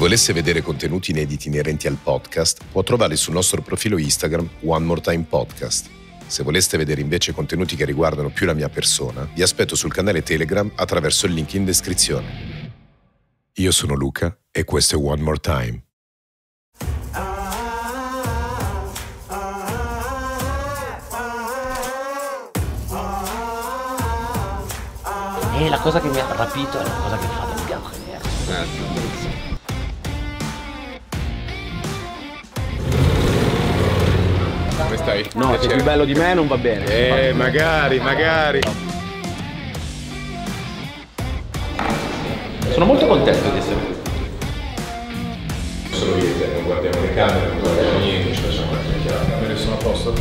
Chi volesse vedere contenuti inediti inerenti al podcast può trovarli sul nostro profilo Instagram One More Time Podcast. Se voleste vedere invece contenuti che riguardano più la mia persona, vi aspetto sul canale Telegram attraverso il link in descrizione. Io sono Luca e questo è One More Time. E eh, la cosa che mi ha rapito è la cosa che fa del bianco e nero. Eh, Come stai? No, se più bello di me non va bene. Eh, magari, magari. Sono molto contento di essere qui. Solo io eh, non guardiamo le camere, non guardiamo niente, ci facciamo la chiacchierata. Me sono a posto?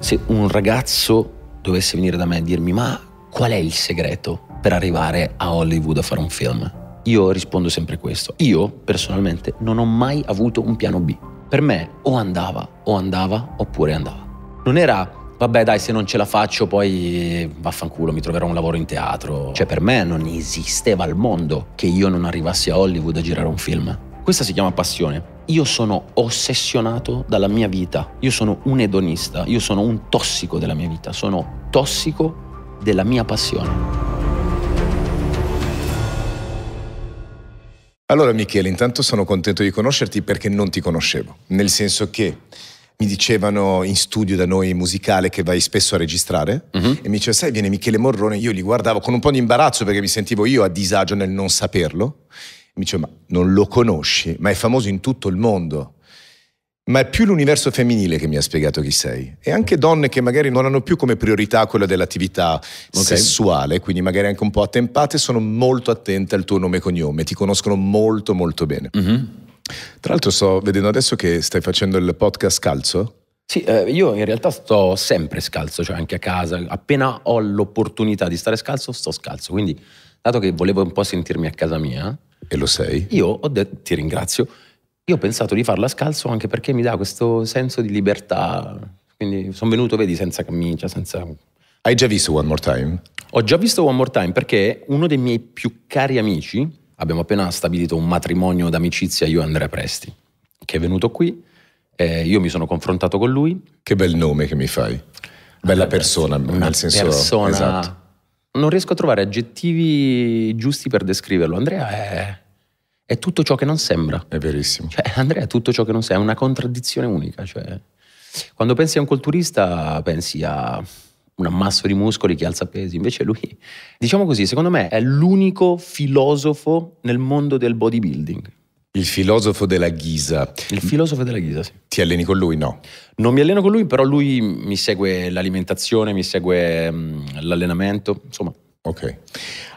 Se un ragazzo dovesse venire da me e dirmi ma qual è il segreto per arrivare a Hollywood a fare un film? Io rispondo sempre questo. Io personalmente non ho mai avuto un piano B. Per me o andava, o andava, oppure andava. Non era, vabbè dai, se non ce la faccio poi eh, vaffanculo, mi troverò un lavoro in teatro. Cioè per me non esisteva al mondo che io non arrivassi a Hollywood a girare un film. Questa si chiama passione. Io sono ossessionato dalla mia vita, io sono un edonista, io sono un tossico della mia vita, sono tossico della mia passione. Allora Michele, intanto sono contento di conoscerti perché non ti conoscevo, nel senso che mi dicevano in studio da noi musicale che vai spesso a registrare uh mhm. -huh. e mi diceva sai viene Michele Morrone, io li guardavo con un po' di imbarazzo perché mi sentivo io a disagio nel non saperlo, mi diceva ma non lo conosci, ma è famoso in tutto il mondo ma è più l'universo femminile che mi ha spiegato chi sei. E anche donne che magari non hanno più come priorità quella dell'attività okay. sessuale, quindi magari anche un po' attempate, sono molto attente al tuo nome e cognome, ti conoscono molto molto bene. Mm-hmm. Tra l'altro sto vedendo adesso che stai facendo il podcast scalzo. Sì, eh, io in realtà sto sempre scalzo, cioè anche a casa, appena ho l'opportunità di stare scalzo, sto scalzo. Quindi, dato che volevo un po' sentirmi a casa mia... E lo sei? Io ho detto, ti ringrazio, io ho pensato di farla scalzo anche perché mi dà questo senso di libertà. Quindi sono venuto, vedi, senza camicia, senza... Hai già visto One More Time? Ho già visto One More Time perché uno dei miei più cari amici, abbiamo appena stabilito un matrimonio d'amicizia io e Andrea Presti, che è venuto qui, eh, io mi sono confrontato con lui. Che bel nome che mi fai. Bella ah, persona, una nel senso... Persona... Esatto. Non riesco a trovare aggettivi giusti per descriverlo. Andrea è è tutto ciò che non sembra. È verissimo. Cioè, Andrea è tutto ciò che non sembra, è una contraddizione unica. Cioè, quando pensi a un colturista, pensi a un ammasso di muscoli che alza pesi, invece lui, diciamo così, secondo me è l'unico filosofo nel mondo del bodybuilding. Il filosofo della Ghisa. Il filosofo della Ghisa, sì. Ti alleni con lui? No. Non mi alleno con lui, però lui mi segue l'alimentazione, mi segue l'allenamento, insomma. Ok.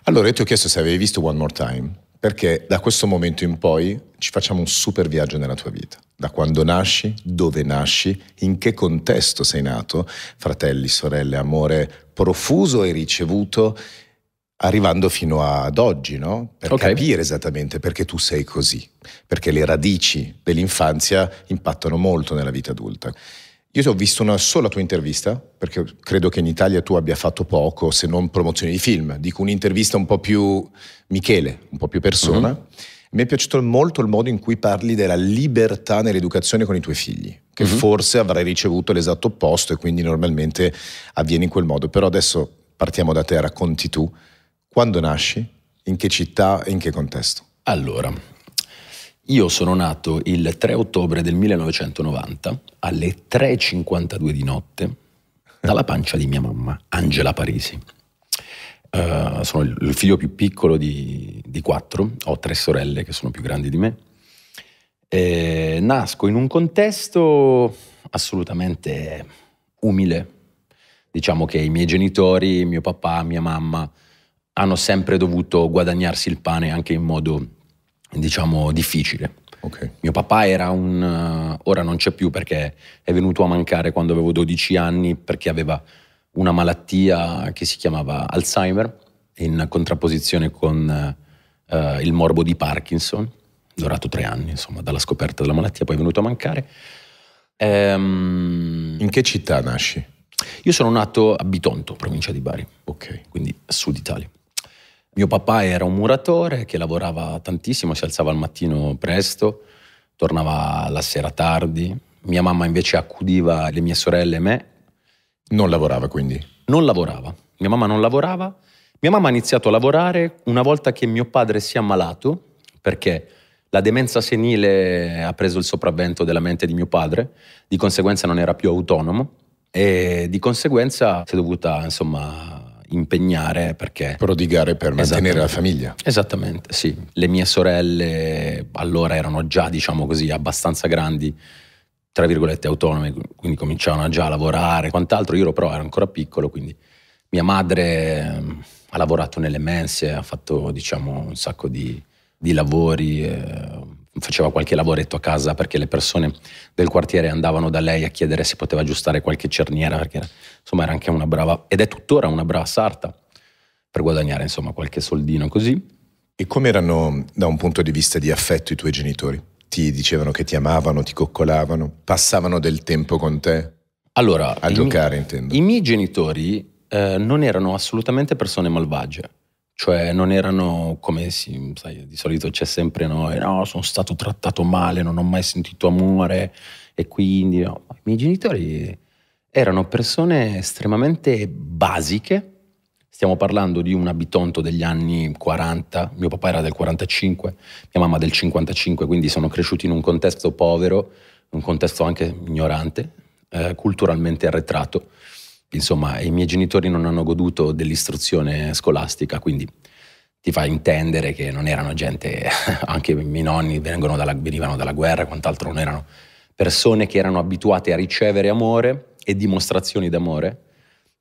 Allora, io ti ho chiesto se avevi visto One More Time. Perché da questo momento in poi ci facciamo un super viaggio nella tua vita. Da quando nasci, dove nasci, in che contesto sei nato, fratelli, sorelle, amore profuso e ricevuto, arrivando fino ad oggi, no? Per okay. capire esattamente perché tu sei così. Perché le radici dell'infanzia impattano molto nella vita adulta. Io ti ho visto una sola tua intervista, perché credo che in Italia tu abbia fatto poco, se non promozioni di film. Dico un'intervista un po' più Michele, un po' più persona. Mm-hmm. Mi è piaciuto molto il modo in cui parli della libertà nell'educazione con i tuoi figli, che mm-hmm. forse avrai ricevuto l'esatto opposto e quindi normalmente avviene in quel modo. Però adesso partiamo da te, racconti tu. Quando nasci? In che città e in che contesto? Allora, io sono nato il 3 ottobre del 1990 alle 3.52 di notte dalla pancia di mia mamma, Angela Parisi. Uh, sono il figlio più piccolo di, di quattro, ho tre sorelle che sono più grandi di me. E nasco in un contesto assolutamente umile. Diciamo che i miei genitori, mio papà, mia mamma, hanno sempre dovuto guadagnarsi il pane anche in modo diciamo, difficile. Okay. Mio papà era un... Eh, ora non c'è più perché è venuto a mancare quando avevo 12 anni perché aveva una malattia che si chiamava Alzheimer in contrapposizione con eh, eh il morbo di Parkinson, durato tre anni insomma dalla scoperta della malattia, poi è venuto a mancare. Ehm... In che città nasci? Io sono nato a Bitonto, provincia di Bari, okay. quindi a sud Italia. Mio papà era un muratore che lavorava tantissimo, si alzava al mattino presto, tornava la sera tardi. Mia mamma invece accudiva le mie sorelle e me. Non lavorava quindi? Non lavorava. Mia mamma non lavorava. Mia mamma ha iniziato a lavorare una volta che mio padre si è ammalato perché la demenza senile ha preso il sopravvento della mente di mio padre, di conseguenza non era più autonomo e di conseguenza si è dovuta insomma impegnare perché... Prodigare per mantenere la famiglia. Esattamente, sì. Le mie sorelle allora erano già, diciamo così, abbastanza grandi tra virgolette autonome, quindi cominciavano già a lavorare, e quant'altro, io però ero ancora piccolo, quindi mia madre ehm, ha lavorato nelle mense, ha fatto diciamo un sacco di, di lavori, eh, faceva qualche lavoretto a casa perché le persone del quartiere andavano da lei a chiedere se poteva aggiustare qualche cerniera, perché insomma era anche una brava, ed è tuttora una brava sarta, per guadagnare insomma qualche soldino così. E come erano da un punto di vista di affetto i tuoi genitori? Ti dicevano che ti amavano, ti coccolavano, passavano del tempo con te? Allora, a giocare mi- intendo. I miei genitori eh, non erano assolutamente persone malvagie cioè non erano come si, sai, di solito c'è sempre noi, eh, no, sono stato trattato male, non ho mai sentito amore e quindi no. i miei genitori erano persone estremamente basiche, stiamo parlando di un abitonto degli anni 40, mio papà era del 45, mia mamma del 55, quindi sono cresciuti in un contesto povero, un contesto anche ignorante, eh, culturalmente arretrato insomma, i miei genitori non hanno goduto dell'istruzione scolastica, quindi ti fa intendere che non erano gente, anche i miei nonni dalla, venivano dalla guerra e quant'altro, non erano persone che erano abituate a ricevere amore e dimostrazioni d'amore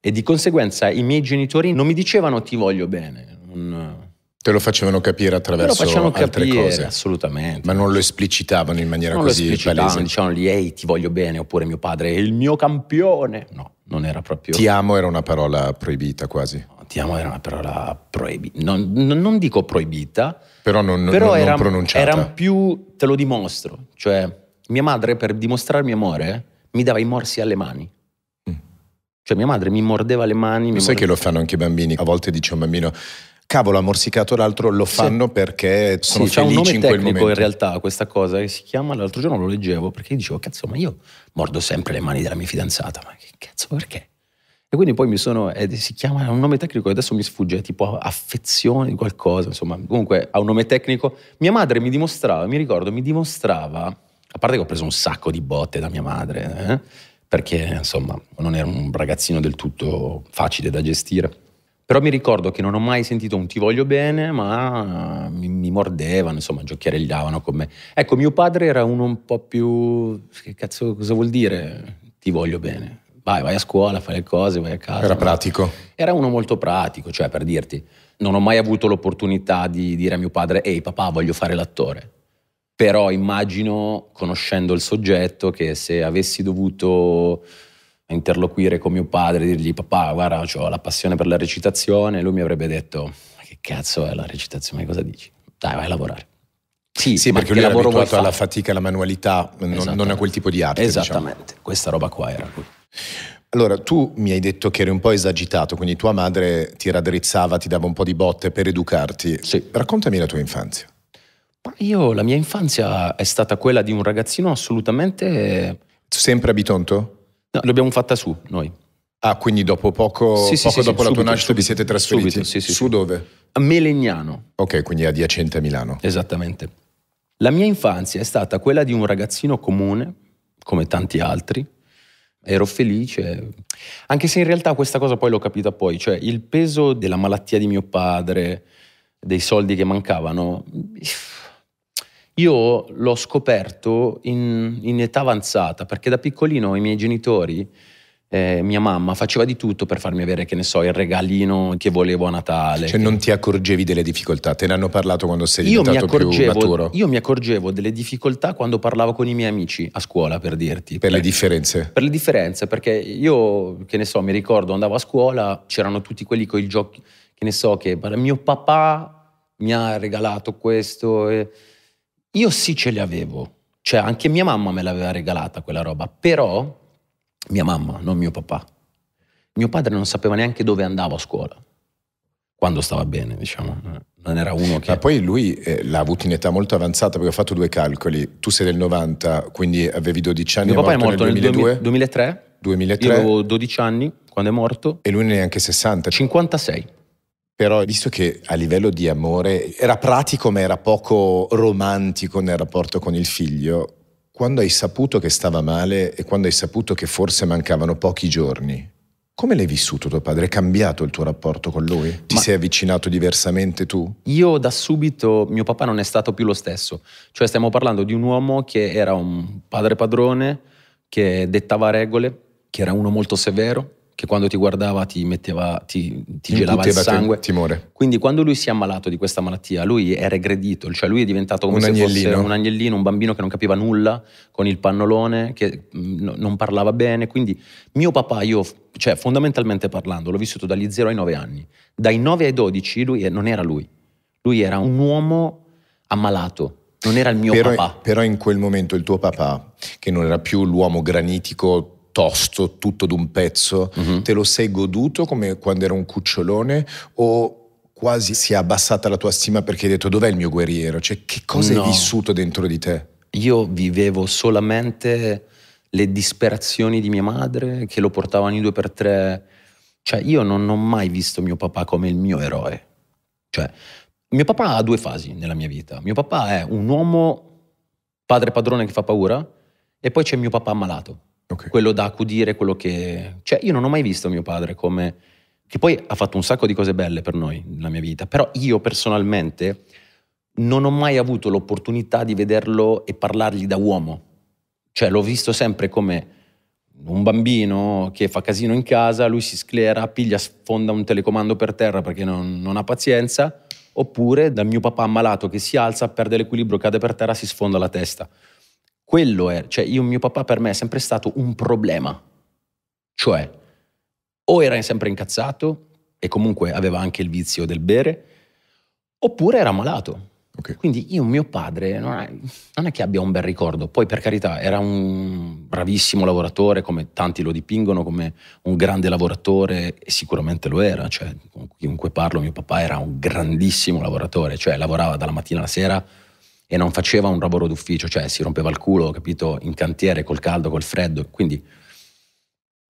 e di conseguenza i miei genitori non mi dicevano ti voglio bene, non, Te lo facevano capire attraverso altre capire, cose. Assolutamente. Ma non lo esplicitavano in maniera non così palese. Non dicevano gli ehi, ti voglio bene, oppure mio padre è il mio campione. No, non era proprio. Ti amo era una parola proibita quasi. No, ti amo era una parola proibita. Non, non dico proibita, però non, però non, era, non pronunciata. Era più te lo dimostro. Cioè, mia madre, per dimostrarmi amore, mi dava i morsi alle mani. Mm. Cioè, mia madre mi mordeva le mani. Lo sai mordeva... che lo fanno anche i bambini? A volte dice un bambino cavolo ha morsicato l'altro, lo fanno sì. perché sono sì, felici c'è un nome tecnico in realtà questa cosa che si chiama, l'altro giorno lo leggevo perché dicevo cazzo ma io mordo sempre le mani della mia fidanzata, ma che cazzo perché? E quindi poi mi sono, eh, si chiama, ha un nome tecnico e adesso mi sfugge, tipo affezione di qualcosa, insomma, comunque ha un nome tecnico. Mia madre mi dimostrava, mi ricordo, mi dimostrava, a parte che ho preso un sacco di botte da mia madre, eh, perché insomma non era un ragazzino del tutto facile da gestire però mi ricordo che non ho mai sentito un ti voglio bene, ma mi, mi mordevano, insomma, giochiareggiavano con me. Ecco, mio padre era uno un po' più... Che cazzo cosa vuol dire ti voglio bene? Vai, vai a scuola, fai le cose, vai a casa. Era pratico. Era uno molto pratico, cioè per dirti, non ho mai avuto l'opportunità di dire a mio padre, ehi papà, voglio fare l'attore. Però immagino, conoscendo il soggetto, che se avessi dovuto a interloquire con mio padre, dirgli papà guarda ho la passione per la recitazione, lui mi avrebbe detto ma che cazzo è la recitazione, cosa dici? Dai vai a lavorare. Sì, sì perché lui era abituato alla fatica, alla manualità, non, non, a quel tipo di arte. Diciamo. Esattamente, diciamo. questa roba qua era lui. Allora, tu mi hai detto che eri un po' esagitato, quindi tua madre ti raddrizzava, ti dava un po' di botte per educarti. Sì. Raccontami la tua infanzia. Ma io, la mia infanzia è stata quella di un ragazzino assolutamente... Sempre a Bitonto? No, l'abbiamo fatta su noi. Ah, quindi dopo poco, sì, poco sì, dopo sì, la tua nascita vi siete trasferiti? Subito, sì, sì, su dove? A Melegnano. Ok, quindi adiacente a Milano. Esattamente. La mia infanzia è stata quella di un ragazzino comune, come tanti altri. Ero felice, anche se in realtà questa cosa poi l'ho capita poi, cioè il peso della malattia di mio padre, dei soldi che mancavano, io l'ho scoperto in, in età avanzata, perché da piccolino i miei genitori eh, mia mamma faceva di tutto per farmi avere, che ne so, il regalino che volevo a Natale. Cioè non ti accorgevi delle difficoltà, te ne hanno parlato quando sei io diventato più maturo? Io mi accorgevo delle difficoltà quando parlavo con i miei amici a scuola, per dirti. Per, per le eh, differenze? Per le differenze, perché io, che ne so, mi ricordo, andavo a scuola, c'erano tutti quelli con i giochi, che ne so, che mio papà mi ha regalato questo... E, io sì ce li avevo, cioè anche mia mamma me l'aveva regalata quella roba, però mia mamma, non mio papà. Mio padre non sapeva neanche dove andavo a scuola, quando stava bene, diciamo. Non era uno che... Ma poi lui eh, l'ha avuto in età molto avanzata, perché ho fatto due calcoli. Tu sei del 90, quindi avevi 12 anni. Mio papà è morto, nel, 2002, 2003. 2003. Io avevo 12 anni quando è morto. E lui neanche 60. 56. Però visto che a livello di amore era pratico ma era poco romantico nel rapporto con il figlio, quando hai saputo che stava male e quando hai saputo che forse mancavano pochi giorni, come l'hai vissuto tuo padre? È cambiato il tuo rapporto con lui? Ti ma sei avvicinato diversamente tu? Io da subito, mio papà non è stato più lo stesso, cioè stiamo parlando di un uomo che era un padre padrone, che dettava regole, che era uno molto severo, che quando ti guardava ti metteva, ti, ti gelava il sangue. Timore. Quindi quando lui si è ammalato di questa malattia, lui è regredito, cioè lui è diventato come un se agnellino. fosse un agnellino, un bambino che non capiva nulla, con il pannolone, che mh, mm, non parlava bene. Quindi mio papà, io, cioè fondamentalmente parlando, l'ho vissuto dagli 0 ai 9 anni. Dai 9 ai 12 lui non era lui, lui era un uomo ammalato, non era il mio però, papà. Però in quel momento il tuo papà, che non era più l'uomo granitico tosto, tutto d'un pezzo, uh-huh. te lo sei goduto come quando era un cucciolone o quasi si è abbassata la tua stima perché hai detto dov'è il mio guerriero? Cioè che cosa no. hai vissuto dentro di te? Io vivevo solamente le disperazioni di mia madre che lo portavano in due per tre. Cioè io non ho mai visto mio papà come il mio eroe. Cioè mio papà ha due fasi nella mia vita. Mio papà è un uomo padre padrone che fa paura e poi c'è mio papà ammalato okay. quello da accudire, quello che... Cioè io non ho mai visto mio padre come... che poi ha fatto un sacco di cose belle per noi nella mia vita, però io personalmente non ho mai avuto l'opportunità di vederlo e parlargli da uomo. Cioè l'ho visto sempre come un bambino che fa casino in casa, lui si sclera, piglia, sfonda un telecomando per terra perché non, non ha pazienza, oppure da mio papà ammalato che si alza, perde l'equilibrio, cade per terra, si sfonda la testa. Quello è, cioè io, mio papà per me è sempre stato un problema. Cioè, o era sempre incazzato e comunque aveva anche il vizio del bere, oppure era malato. Okay. Quindi io, mio padre, non è, non è, che abbia un bel ricordo. Poi, per carità, era un bravissimo lavoratore, come tanti lo dipingono, come un grande lavoratore, e sicuramente lo era. Cioè, con chiunque parlo, mio papà era un grandissimo lavoratore, cioè lavorava dalla mattina alla sera e non faceva un lavoro d'ufficio, cioè si rompeva il culo, capito, in cantiere col caldo, col freddo. Quindi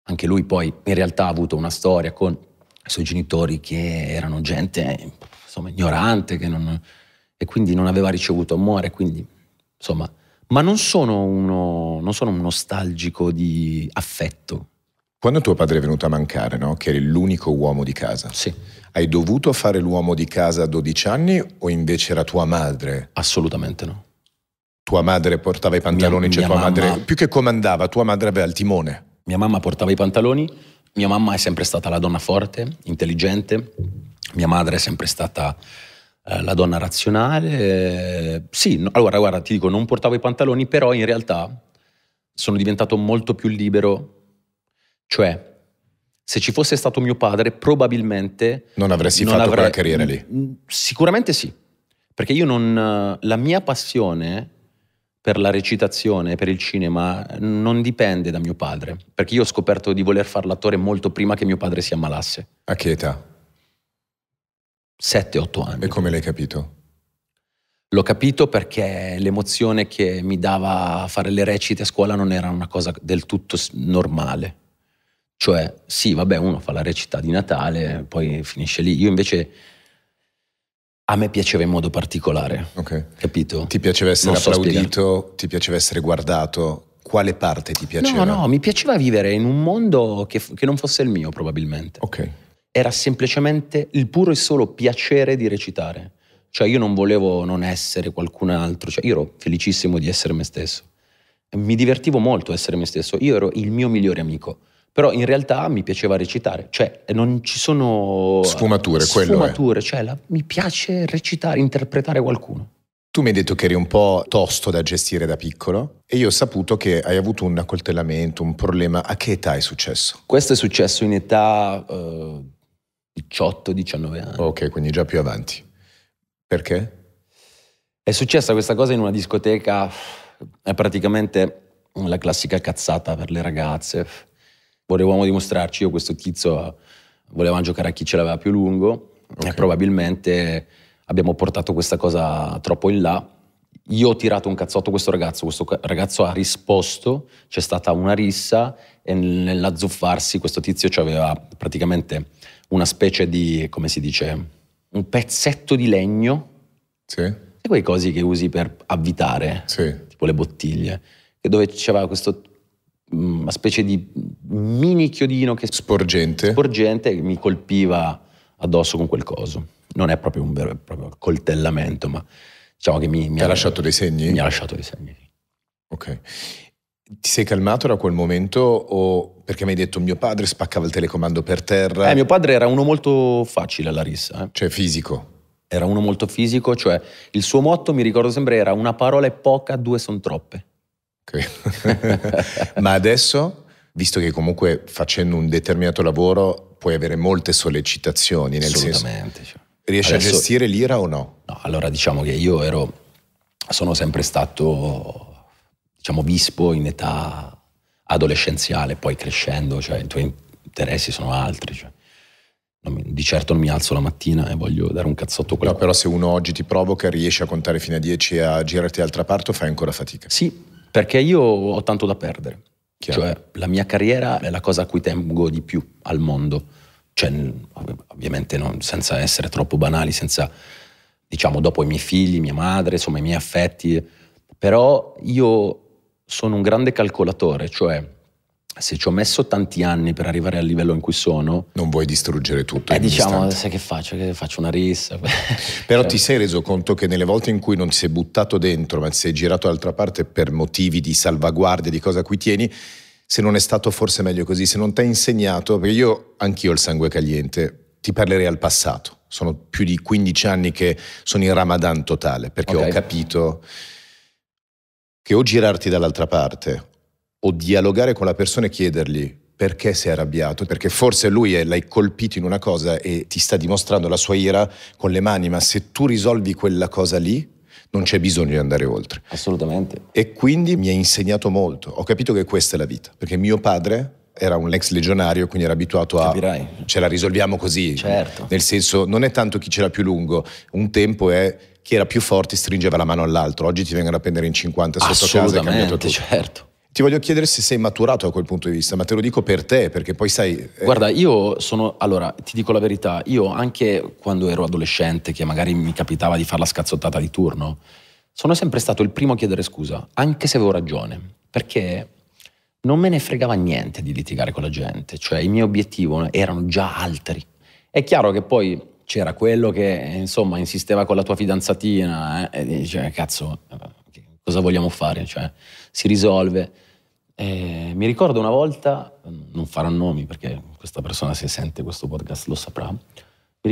anche lui poi in realtà ha avuto una storia con i suoi genitori che erano gente insomma ignorante non, e quindi non aveva ricevuto amore, quindi insomma, ma non sono uno, non sono un nostalgico di affetto. Quando tuo padre è venuto a mancare, no? Che eri l'unico uomo di casa. Sì hai dovuto fare l'uomo di casa a 12 anni o invece era tua madre? Assolutamente no. Tua madre portava i pantaloni, mia, cioè mia tua mamma... madre, più che comandava, tua madre aveva il timone. Mia mamma portava i pantaloni, mia mamma è sempre stata la donna forte, intelligente, mia madre è sempre stata eh, la donna razionale. Eh, sì, no, allora guarda, ti dico, non portavo i pantaloni, però in realtà sono diventato molto più libero, cioè se ci fosse stato mio padre, probabilmente. Non avresti non fatto avrei... quella carriera lì? Sicuramente sì. Perché io non. La mia passione per la recitazione, per il cinema, non dipende da mio padre. Perché io ho scoperto di voler fare l'attore molto prima che mio padre si ammalasse. A che età? Sette, otto anni. E come l'hai capito? L'ho capito perché l'emozione che mi dava fare le recite a scuola non era una cosa del tutto normale cioè, sì, vabbè, uno fa la recita di Natale, poi finisce lì. Io invece a me piaceva in modo particolare. Ok. Capito? Ti piaceva essere non applaudito, so ti piaceva essere guardato. Quale parte ti piaceva? No, no, mi piaceva vivere in un mondo che, che non fosse il mio, probabilmente. Ok. Era semplicemente il puro e solo piacere di recitare. Cioè, io non volevo non essere qualcun altro, cioè, io ero felicissimo di essere me stesso. Mi divertivo molto essere me stesso. Io ero il mio migliore amico però in realtà mi piaceva recitare, cioè non ci sono sfumature, sfumature cioè la, mi piace recitare, interpretare qualcuno. Tu mi hai detto che eri un po' tosto da gestire da piccolo e io ho saputo che hai avuto un accoltellamento, un problema. A che età è successo? Questo è successo in età eh, 18-19 anni. Ok, quindi già più avanti. Perché? È successa questa cosa in una discoteca, è praticamente la classica cazzata per le ragazze Volevamo dimostrarci, io questo tizio volevamo giocare a chi ce l'aveva più lungo okay. e probabilmente abbiamo portato questa cosa troppo in là. Io ho tirato un cazzotto a questo ragazzo, questo ragazzo ha risposto, c'è stata una rissa e nell'azzuffarsi questo tizio aveva praticamente una specie di, come si dice, un pezzetto di legno. Sì. E quei cosi che usi per avvitare, sì. tipo le bottiglie, dove c'era questo Mm, una specie di mini chiodino che sporgente. sporgente che mi colpiva addosso con quel coso. Non è proprio un vero e proprio coltellamento, ma diciamo che mi, mi ha, ha lasciato dei segni? Mi ha lasciato dei segni. Ok. Ti sei calmato da quel momento o perché mi hai detto mio padre spaccava il telecomando per terra? Eh, mio padre era uno molto facile alla rissa. Eh? Cioè fisico? Era uno molto fisico, cioè il suo motto mi ricordo sempre era una parola è poca, due sono troppe. Ma adesso, visto che comunque facendo un determinato lavoro puoi avere molte sollecitazioni, nel Assolutamente. Senso, riesci adesso, a gestire l'ira o no? No, allora diciamo che io ero, sono sempre stato, diciamo, vispo in età adolescenziale, poi crescendo, cioè i tuoi interessi sono altri. Cioè. di certo non mi alzo la mattina e voglio dare un cazzotto a quello. No, però se uno oggi ti provoca, riesci a contare fino a 10 e a girarti dall'altra parte o fai ancora fatica? Sì, perché io ho tanto da perdere. Chiaro. Cioè, la mia carriera è la cosa a cui tengo di più al mondo. Cioè, ovviamente non, senza essere troppo banali, senza, diciamo, dopo i miei figli, mia madre, insomma, i miei affetti. Però io sono un grande calcolatore, cioè se ci ho messo tanti anni per arrivare al livello in cui sono... Non vuoi distruggere tutto. Eh, diciamo, sai che faccio? Che faccio una rissa. Però cioè. ti sei reso conto che nelle volte in cui non ti sei buttato dentro, ma ti sei girato dall'altra parte per motivi di salvaguardia, di cosa a cui tieni, se non è stato forse meglio così, se non ti hai insegnato, perché io anch'io ho il sangue caliente, ti parlerei al passato. Sono più di 15 anni che sono in Ramadan totale, perché okay. ho capito che o girarti dall'altra parte o dialogare con la persona e chiedergli perché sei arrabbiato, perché forse lui è, l'hai colpito in una cosa e ti sta dimostrando la sua ira con le mani, ma se tu risolvi quella cosa lì, non c'è bisogno di andare oltre. Assolutamente. E quindi mi ha insegnato molto. Ho capito che questa è la vita, perché mio padre era un ex legionario, quindi era abituato a... Capirai. Ce la risolviamo così. Certo. Nel senso, non è tanto chi c'era più lungo, un tempo è chi era più forte stringeva la mano all'altro. Oggi ti vengono a prendere in 50 sotto casa e è cambiato tutto. certo. Ti voglio chiedere se sei maturato a quel punto di vista, ma te lo dico per te, perché poi sai... Eh, Guarda, io sono... Allora, ti dico la verità, io anche quando ero adolescente, che magari mi capitava di fare la scazzottata di turno, sono sempre stato il primo a chiedere scusa, anche se avevo ragione, perché non me ne fregava niente di litigare con la gente, cioè i miei obiettivi erano già altri. È chiaro che poi c'era quello che, insomma, insisteva con la tua fidanzatina eh, e diceva, cazzo, eh, cosa vogliamo fare? Cioè, si risolve eh, mi ricordo una volta, non farò nomi perché questa persona se sente questo podcast lo saprà, mi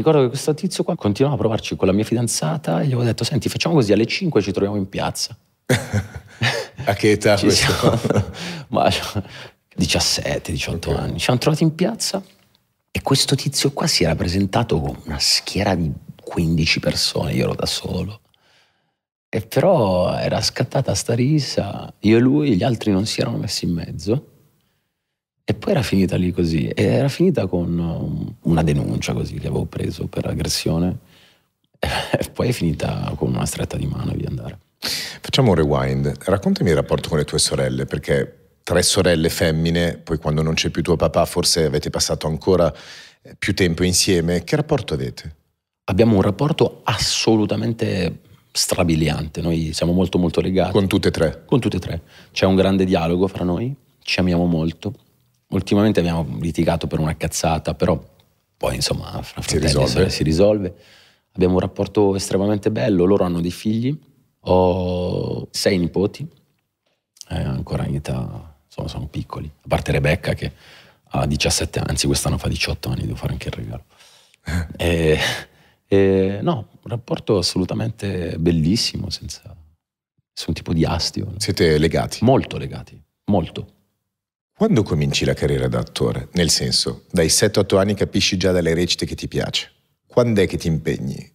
ricordo che questo tizio qua continuava a provarci con la mia fidanzata e gli avevo detto, senti facciamo così, alle 5 ci troviamo in piazza. a che età ci questo? ma 17, 18 okay. anni. Ci hanno trovati in piazza e questo tizio qua si era presentato con una schiera di 15 persone, io ero da solo. E però era scattata sta risa, io e lui, gli altri non si erano messi in mezzo. E poi era finita lì così. E era finita con um, una denuncia così che avevo preso per aggressione. E poi è finita con una stretta di mano e via andare. Facciamo un rewind. Raccontami il rapporto con le tue sorelle, perché tre sorelle femmine, poi quando non c'è più tuo papà forse avete passato ancora eh, più tempo insieme. Che rapporto avete? Abbiamo un rapporto assolutamente strabiliante, noi siamo molto molto legati. Con tutte e tre? Con tutte e tre. C'è un grande dialogo fra noi, ci amiamo molto. Ultimamente abbiamo litigato per una cazzata, però poi insomma fra si risolve. si risolve. Abbiamo un rapporto estremamente bello, loro hanno dei figli, ho sei nipoti, eh, ancora in età, insomma sono piccoli, a parte Rebecca che ha 17 anni, anzi quest'anno fa 18 anni, devo fare anche il regalo. e, eh, e, no, un rapporto assolutamente bellissimo, senza nessun tipo di astio. Siete legati? Molto legati, molto. Quando cominci la carriera da attore? Nel senso, dai 7-8 anni capisci già dalle recite che ti piace. Quando è che ti impegni?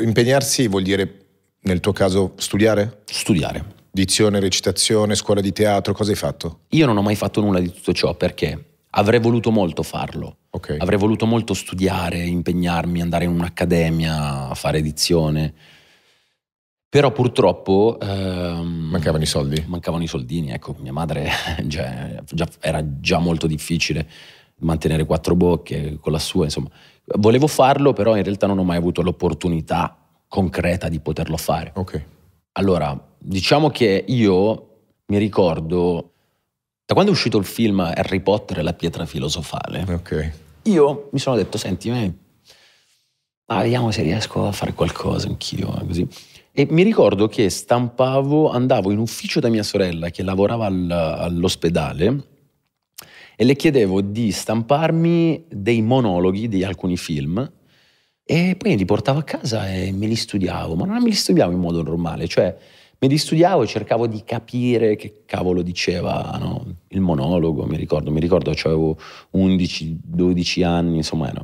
Impegnarsi vuol dire, nel tuo caso, studiare? Studiare. Dizione, recitazione, scuola di teatro, cosa hai fatto? Io non ho mai fatto nulla di tutto ciò perché avrei voluto molto farlo. Okay. Avrei voluto molto studiare, impegnarmi, andare in un'accademia, fare edizione. Però purtroppo... Ehm, mancavano i soldi? Mancavano i soldini, ecco, mia madre cioè, già, era già molto difficile mantenere quattro bocche con la sua, insomma. Volevo farlo, però in realtà non ho mai avuto l'opportunità concreta di poterlo fare. Okay. Allora, diciamo che io mi ricordo da quando è uscito il film Harry Potter e la pietra filosofale, okay. io mi sono detto, senti, me, ma vediamo se riesco a fare qualcosa anch'io. Eh, così. E mi ricordo che stampavo, andavo in ufficio da mia sorella che lavorava al, all'ospedale e le chiedevo di stamparmi dei monologhi di alcuni film e poi li portavo a casa e me li studiavo, ma non me li studiavo in modo normale, cioè me li studiavo e cercavo di capire che cavolo diceva no? il monologo, mi ricordo, mi ricordo avevo 11-12 anni, insomma, no,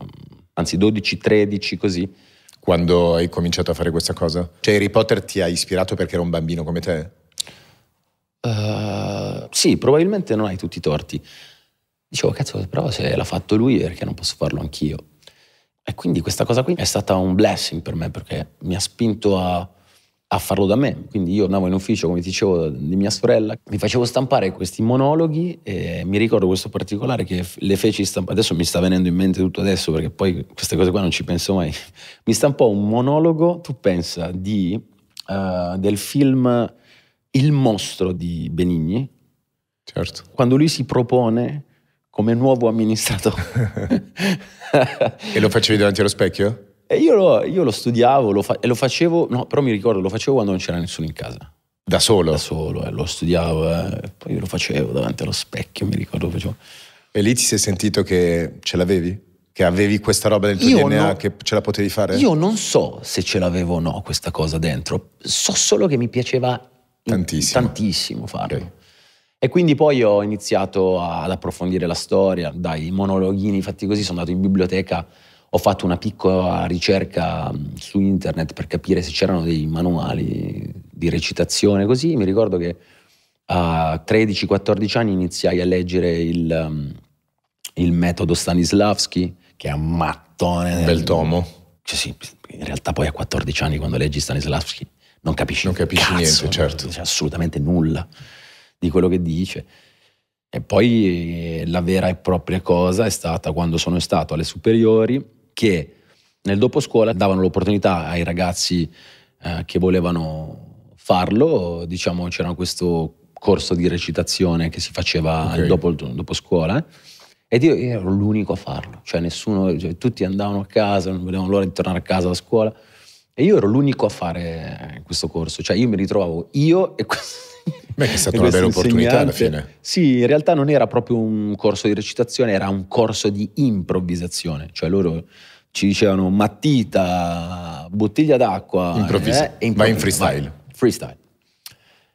anzi 12-13 così. Quando hai cominciato a fare questa cosa? Cioè Harry Potter ti ha ispirato perché era un bambino come te? Uh, sì, probabilmente non hai tutti i torti. Dicevo, cazzo, però se l'ha fatto lui perché non posso farlo anch'io. E quindi questa cosa qui è stata un blessing per me perché mi ha spinto a a farlo da me. Quindi io andavo in ufficio, come dicevo, di mia sorella, mi facevo stampare questi monologhi e mi ricordo questo particolare che le feci stampare, adesso mi sta venendo in mente tutto adesso perché poi queste cose qua non ci penso mai, mi stampò un monologo, tu pensa, di, uh, del film Il mostro di Benigni, certo. quando lui si propone come nuovo amministratore. e lo facevi davanti allo specchio? E io lo, io lo studiavo lo fa, e lo facevo, no, però mi ricordo, lo facevo quando non c'era nessuno in casa. Da solo? Da solo, eh, lo studiavo, eh, poi lo facevo davanti allo specchio, mi ricordo. facevo. E lì ti sei sentito che ce l'avevi? Che avevi questa roba nel tuo io DNA no, che ce la potevi fare? Io non so se ce l'avevo o no questa cosa dentro, so solo che mi piaceva tantissimo, tantissimo farlo. Okay. E quindi poi ho iniziato ad approfondire la storia, dai monologhini fatti così, sono andato in biblioteca ho fatto una piccola ricerca mm, su internet per capire se c'erano dei manuali di recitazione così. Mi ricordo che a 13-14 anni iniziai a leggere il, mm, il metodo Stanislavski, che è un mattone. Del tomo. Cioè sì, in realtà poi a 14 anni quando leggi Stanislavski non capisci, non capisci cazzo, niente, certo. Non assolutamente nulla di quello che dice. E poi eh, la vera e propria cosa è stata quando sono stato alle superiori che nel dopo davano l'opportunità ai ragazzi eh, che volevano farlo, diciamo c'era questo corso di recitazione che si faceva okay. dopo, dopo, scuola eh, ed io, ero l'unico a farlo, cioè nessuno, cioè, tutti andavano a casa, non vedevano l'ora di tornare a casa da scuola e io ero l'unico a fare questo corso, cioè io mi ritrovavo io e questo Beh, è stata una bella opportunità alla fine. Sì, in realtà non era proprio un corso di recitazione, era un corso di improvvisazione. Cioè loro ci dicevano matita, bottiglia d'acqua. Improvvisa. Eh, improvvisa. Vai in freestyle. Vai. Freestyle.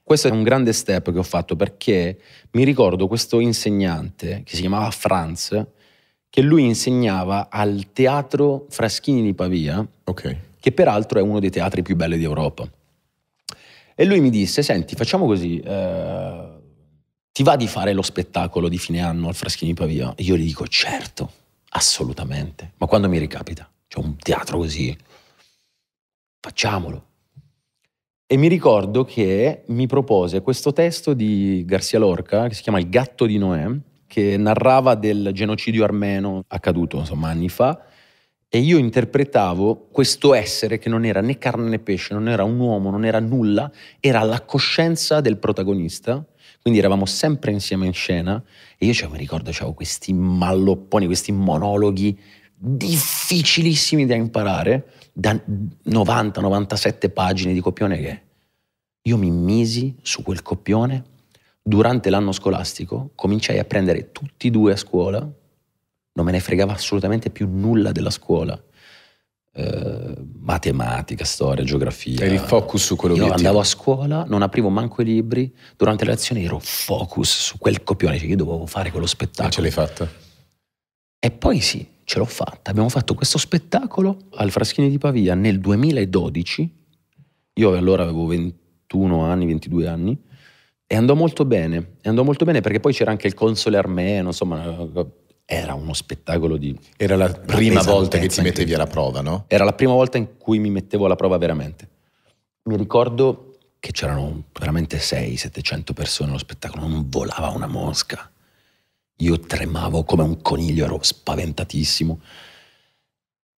Questo è un grande step che ho fatto perché mi ricordo questo insegnante che si chiamava Franz, che lui insegnava al teatro Fraschini di Pavia, okay. che peraltro è uno dei teatri più belli d'Europa. E lui mi disse, senti, facciamo così, eh, ti va di fare lo spettacolo di fine anno al Fraschini Pavia? E io gli dico, certo, assolutamente, ma quando mi ricapita? C'è un teatro così, facciamolo. E mi ricordo che mi propose questo testo di Garcia Lorca, che si chiama Il gatto di Noè, che narrava del genocidio armeno accaduto, insomma, anni fa, e io interpretavo questo essere che non era né carne né pesce, non era un uomo, non era nulla, era la coscienza del protagonista. Quindi eravamo sempre insieme in scena e io cioè, mi ricordo avevo questi mallopponi, questi monologhi difficilissimi da imparare, da 90-97 pagine di copione che io mi misi su quel copione. Durante l'anno scolastico cominciai a prendere tutti e due a scuola non me ne fregava assolutamente più nulla della scuola. Eh, matematica, storia, geografia. Eri focus su quello che Io andavo a scuola, non aprivo manco i libri, durante le lezioni ero focus su quel copione, cioè io dovevo fare quello spettacolo. E ce l'hai fatta? E poi sì, ce l'ho fatta. Abbiamo fatto questo spettacolo al Fraschini di Pavia nel 2012. Io allora avevo 21 anni, 22 anni. E andò molto bene, e andò molto bene perché poi c'era anche il console armeno, insomma, era uno spettacolo di... Era la prima volta che ti mettevi alla prova, no? Era la prima volta in cui mi mettevo alla prova veramente. Mi ricordo che c'erano veramente 600-700 persone allo spettacolo, non volava una mosca. Io tremavo come un coniglio, ero spaventatissimo.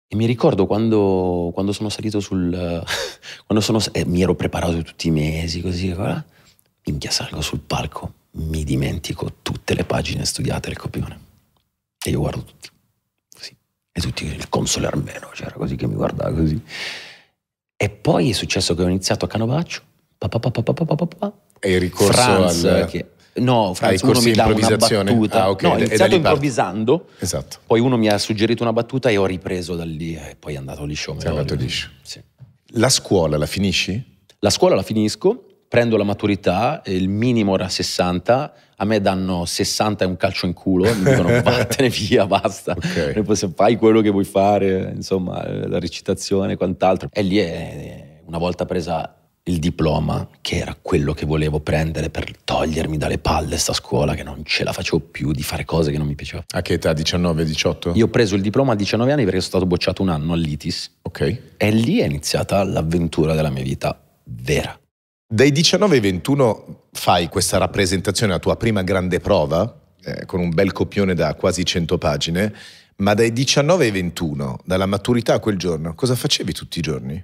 E mi ricordo quando, quando sono salito sul... quando sono, eh, mi ero preparato tutti i mesi, così, minchia salgo sul palco, mi dimentico tutte le pagine studiate del copione. E io guardo tutti, così. E tutti, il console armeno, c'era cioè così che mi guardava così. E poi è successo che ho iniziato a canovaccio, pa, pa, pa, e il ricorso Franz, al... Che, no, Franz, uno mi dà una battuta. Ah, okay. No, ho iniziato improvvisando, parte. esatto. poi uno mi ha suggerito una battuta e ho ripreso da lì e poi è andato liscio. Sei andato liscio. Sì. La scuola la finisci? La scuola la finisco, prendo la maturità, il minimo era 60, a me danno 60 e un calcio in culo, mi dicono vattene via, basta, okay. possiamo, fai quello che vuoi fare, insomma, la recitazione e quant'altro. E lì, è, una volta presa il diploma, che era quello che volevo prendere per togliermi dalle palle sta scuola, che non ce la facevo più di fare cose che non mi piacevano. A che età? 19-18? Io ho preso il diploma a 19 anni perché sono stato bocciato un anno all'ITIS. Ok. E lì è iniziata l'avventura della mia vita vera. Dai 19 ai 21 fai questa rappresentazione, la tua prima grande prova, eh, con un bel copione da quasi 100 pagine, ma dai 19 ai 21, dalla maturità a quel giorno, cosa facevi tutti i giorni?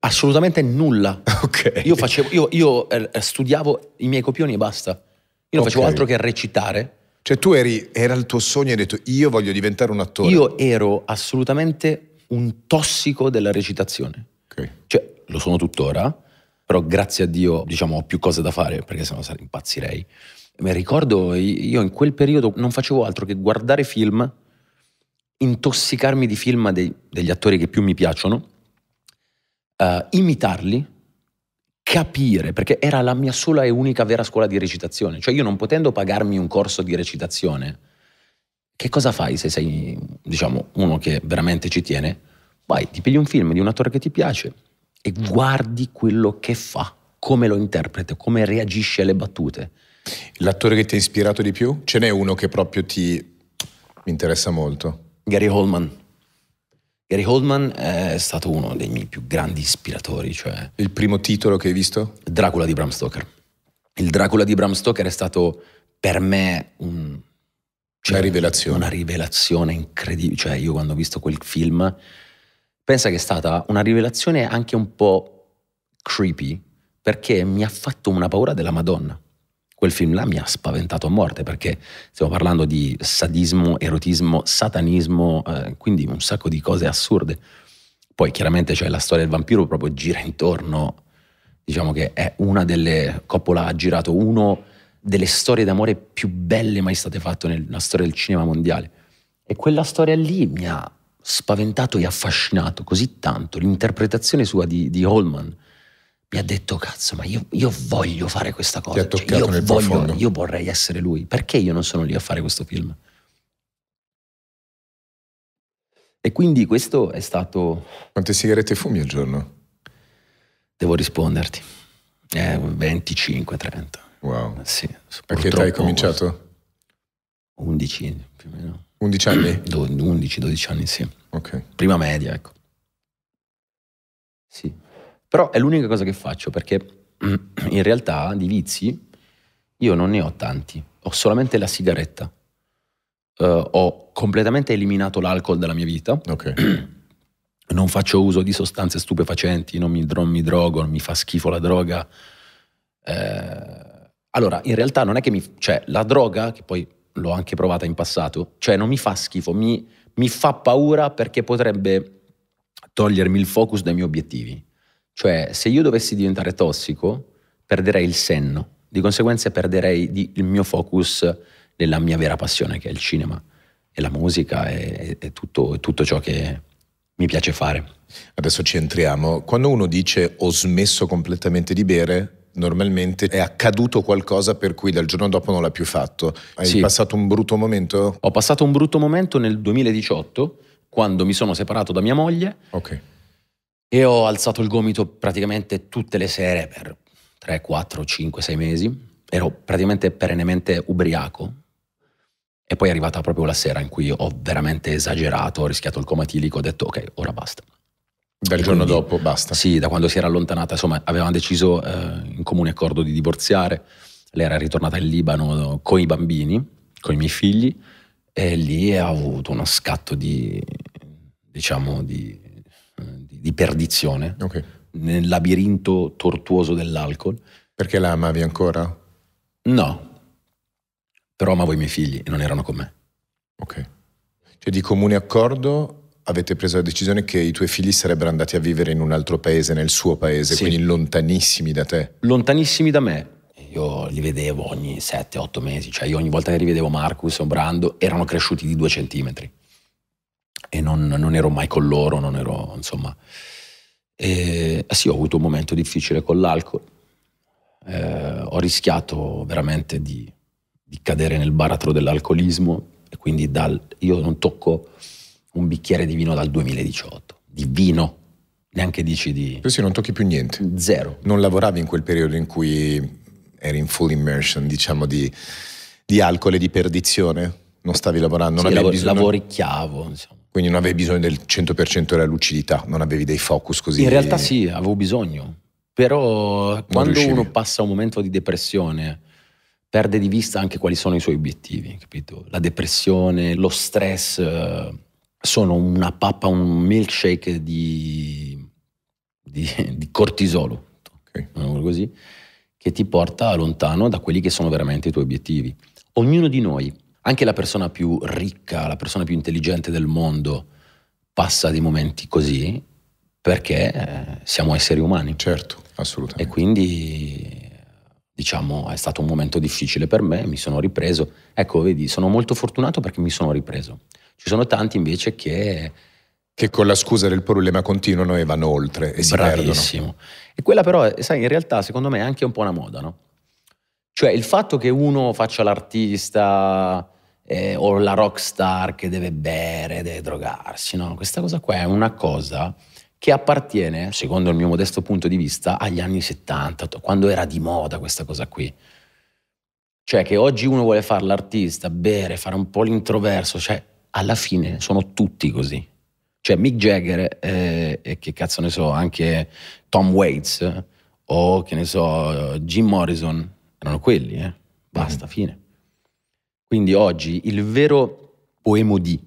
Assolutamente nulla. Okay. Io, facevo, io, io eh, studiavo i miei copioni e basta. Io non okay. facevo altro che recitare. Cioè tu eri, era il tuo sogno, hai detto io voglio diventare un attore. Io ero assolutamente un tossico della recitazione. Okay. Cioè, lo sono tuttora, però grazie a Dio diciamo ho più cose da fare perché sennò impazzirei. Mi ricordo io in quel periodo non facevo altro che guardare film, intossicarmi di film dei, degli attori che più mi piacciono, uh, imitarli, capire, perché era la mia sola e unica vera scuola di recitazione, cioè io non potendo pagarmi un corso di recitazione, che cosa fai se sei diciamo uno che veramente ci tiene? Vai, ti pigli un film di un attore che ti piace, e guardi quello che fa, come lo interpreta, come reagisce alle battute. L'attore che ti ha ispirato di più? Ce n'è uno che proprio ti mi interessa molto. Gary Holman. Gary Holman è stato uno dei miei più grandi ispiratori. Cioè Il primo titolo che hai visto? Dracula di Bram Stoker. Il Dracula di Bram Stoker è stato per me un, cioè, una, rivelazione. una rivelazione incredibile. Cioè, io quando ho visto quel film pensa che è stata una rivelazione anche un po' creepy, perché mi ha fatto una paura della Madonna. Quel film là mi ha spaventato a morte perché stiamo parlando di sadismo, erotismo, satanismo, eh, quindi un sacco di cose assurde. Poi chiaramente c'è cioè, la storia del vampiro proprio gira intorno, diciamo che è una delle, Coppola ha girato una delle storie d'amore più belle mai state fatte nella storia del cinema mondiale. E quella storia lì mi ha spaventato e affascinato così tanto l'interpretazione sua di, di Holman. Mi ha detto, cazzo, ma io, io voglio fare questa cosa. Cioè, io, voglio, io vorrei essere lui. Perché io non sono lì a fare questo film? E quindi questo è stato. Quante sigarette fumi al giorno? Devo risponderti. Eh, 25-30. Wow. Sì. Perché età hai cominciato? 11 più o meno. 11 anni? 11-12 anni, sì. Ok. Prima media, ecco. Sì. Però è l'unica cosa che faccio perché in realtà di vizi io non ne ho tanti, ho solamente la sigaretta. Uh, ho completamente eliminato l'alcol dalla mia vita. Okay. non faccio uso di sostanze stupefacenti, non mi, non mi drogo, non mi fa schifo la droga. Eh, allora, in realtà non è che mi... cioè, la droga, che poi l'ho anche provata in passato, cioè non mi fa schifo, mi, mi fa paura perché potrebbe togliermi il focus dai miei obiettivi. Cioè, se io dovessi diventare tossico, perderei il senno, di conseguenza perderei il mio focus nella mia vera passione, che è il cinema e la musica e, e tutto, tutto ciò che mi piace fare. Adesso ci entriamo. Quando uno dice ho smesso completamente di bere, normalmente è accaduto qualcosa per cui dal giorno dopo non l'ha più fatto. Hai sì. passato un brutto momento? Ho passato un brutto momento nel 2018 quando mi sono separato da mia moglie okay. e ho alzato il gomito praticamente tutte le sere per 3, 4, 5, 6 mesi. Ero praticamente perennemente ubriaco. E poi è arrivata proprio la sera in cui ho veramente esagerato, ho rischiato il comatilico, tilico, ho detto ok, ora basta. Dal giorno quindi, dopo, basta. Sì, da quando si era allontanata, insomma, avevamo deciso eh, in comune accordo di divorziare. Lei era ritornata in Libano con i bambini, con i miei figli, e lì ha avuto uno scatto di, diciamo, di, di, di perdizione okay. nel labirinto tortuoso dell'alcol. Perché la amavi ancora? No, però amavo i miei figli e non erano con me. Ok. Cioè di comune accordo avete preso la decisione che i tuoi figli sarebbero andati a vivere in un altro paese, nel suo paese, sì. quindi lontanissimi da te. Lontanissimi da me. Io li vedevo ogni 7-8 mesi, cioè io ogni volta che rivedevo Marcus o Brando erano cresciuti di 2 centimetri e non, non, ero mai con loro, non ero insomma... E, eh sì, ho avuto un momento difficile con l'alcol, eh, ho rischiato veramente di, di cadere nel baratro dell'alcolismo e quindi dal, io non tocco un bicchiere di vino dal 2018, di vino, neanche dici di... sì, non tocchi più niente. Zero. Non lavoravi in quel periodo in cui eri in full immersion, diciamo, di, di alcol e di perdizione? Non stavi lavorando? Non sì, lav- bisogno... lavoricchiavo, diciamo. Quindi non avevi bisogno del 100% della lucidità, non avevi dei focus così... In realtà sì, avevo bisogno, però non quando riuscivi. uno passa un momento di depressione perde di vista anche quali sono i suoi obiettivi, capito? La depressione, lo stress eh, sono una pappa, un milkshake di, di, di cortisolo, okay. così, che ti porta lontano da quelli che sono veramente i tuoi obiettivi. Ognuno di noi, anche la persona più ricca, la persona più intelligente del mondo, passa dei momenti così perché eh, siamo esseri umani. Certo, assolutamente. E quindi diciamo è stato un momento difficile per me, mi sono ripreso. Ecco, vedi, sono molto fortunato perché mi sono ripreso. Ci sono tanti invece che... Che con la scusa del problema continuano e vanno oltre e si bravissimo. perdono. E quella però, sai, in realtà secondo me è anche un po' una moda, no? Cioè il fatto che uno faccia l'artista eh, o la rockstar che deve bere, deve drogarsi, no? Questa cosa qua è una cosa che appartiene, secondo il mio modesto punto di vista, agli anni 70, quando era di moda questa cosa qui. Cioè che oggi uno vuole fare l'artista, bere, fare un po' l'introverso, cioè alla fine sono tutti così. Cioè Mick Jagger eh, e che cazzo ne so, anche Tom Waits o che ne so, Jim Morrison, erano quelli, eh. Basta, mm-hmm. fine. Quindi oggi il vero poemo di,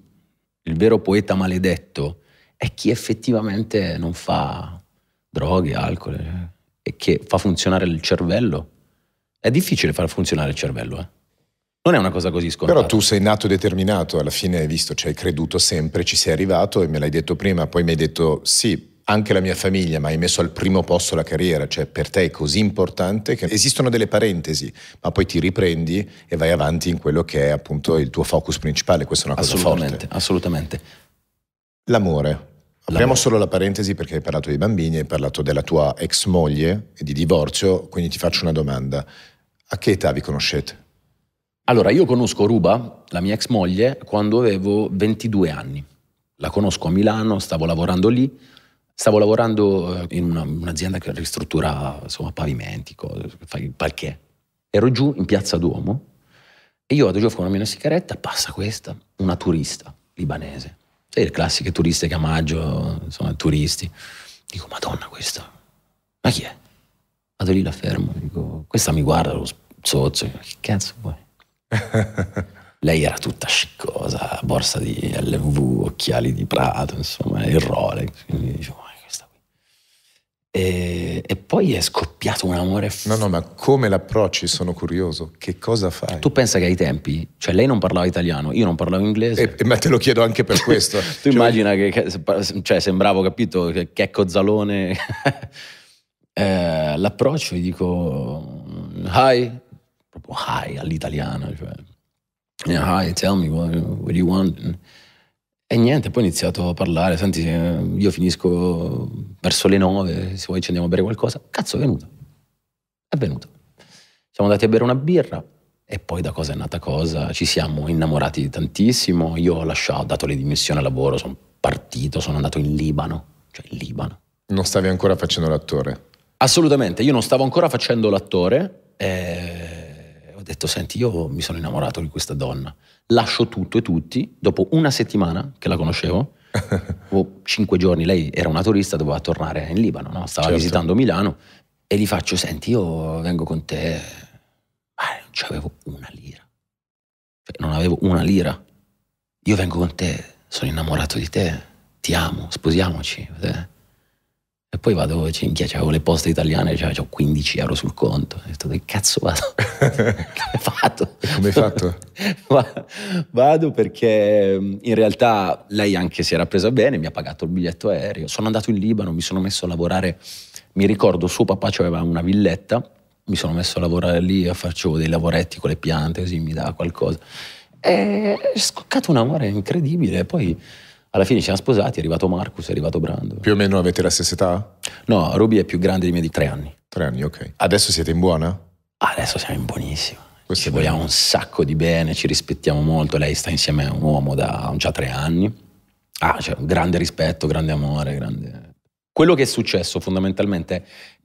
il vero poeta maledetto è chi effettivamente non fa droghe, alcol eh, e che fa funzionare il cervello. È difficile far funzionare il cervello, eh. Non è una cosa così scontata. Però tu sei nato determinato, alla fine hai visto, ci cioè hai creduto sempre, ci sei arrivato e me l'hai detto prima, poi mi hai detto sì, anche la mia famiglia, ma hai messo al primo posto la carriera, cioè per te è così importante che esistono delle parentesi, ma poi ti riprendi e vai avanti in quello che è appunto il tuo focus principale, questa è una cosa assolutamente, forte. Assolutamente. L'amore. Apriamo solo la parentesi perché hai parlato dei bambini, hai parlato della tua ex moglie e di divorzio, quindi ti faccio una domanda. A che età vi conoscete? Allora, io conosco Ruba, la mia ex moglie, quando avevo 22 anni. La conosco a Milano, stavo lavorando lì, stavo lavorando eh, in una, un'azienda che ristruttura insomma, pavimenti, cose, fa il parquet. Ero giù in Piazza Duomo e io vado giù a la mia sigaretta, passa questa, una turista libanese. Sai le classiche turiste che a maggio, insomma, turisti. Dico, madonna questa, ma chi è? Vado lì, la fermo, dico, questa mi guarda, lo sozzo, che cazzo vuoi? Lei era tutta sciccosa, borsa di LV, occhiali di Prato, insomma, il Rolex. Quindi dicevo, ma ah, questa qui. E, e, poi è scoppiato un amore. F- no, no, ma come l'approcci? Sono curioso. Che cosa fai? Tu pensa che ai tempi, cioè lei non parlava italiano, io non parlavo inglese. E, ma te lo chiedo anche per questo. tu cioè, immagina che, che cioè, sembravo, capito, che, che cozzalone. eh, l'approccio, gli dico, hi, hi all'italiano. Cioè, hi, tell me, what, what do you want? E niente, poi ho iniziato a parlare, senti, eh, io finisco verso le nove, se vuoi ci andiamo a bere qualcosa. Cazzo, è venuto. È venuto. Siamo andati a bere una birra, e poi da cosa è nata cosa, ci siamo innamorati tantissimo, io ho lasciato, ho dato le dimissioni al lavoro, sono partito, sono andato in Libano, cioè in Libano. Non stavi ancora facendo l'attore? Assolutamente, io non stavo ancora facendo l'attore, eh, detto, senti, io mi sono innamorato di questa donna, lascio tutto e tutti, dopo una settimana che la conoscevo, o cinque giorni, lei era una turista, doveva tornare in Libano, no? stava certo. visitando Milano, e gli faccio, senti, io vengo con te, Ma non c'avevo una lira, cioè, non avevo una lira, io vengo con te, sono innamorato di te, ti amo, sposiamoci. Vedete? E poi vado, cioè, c'avevo le poste italiane, cioè, ho 15 euro sul conto. Ho detto, che cazzo vado? Come fatto? Come hai fatto? vado perché mm, in realtà lei anche si era presa bene, mi ha pagato il biglietto aereo. Sono andato in Libano, mi sono messo a lavorare. Mi ricordo, suo papà aveva una villetta, mi sono messo a lavorare lì, a farci dei lavoretti con le piante, così mi dava qualcosa. E è scoccato un amore incredibile. Poi alla fine ci siamo sposati, è arrivato Marcus, è arrivato Brando. Più o meno avete la stessa età? No, Ruby è più grande di me di tre anni. Tre anni, ok. Adesso siete in buona? Adesso siamo in buonissimo. Questo ci vogliamo un sacco di bene, ci rispettiamo molto. Lei sta insieme a un uomo da già tre anni. Ah, cioè, grande rispetto, grande amore, grande... Quello che è successo fondamentalmente è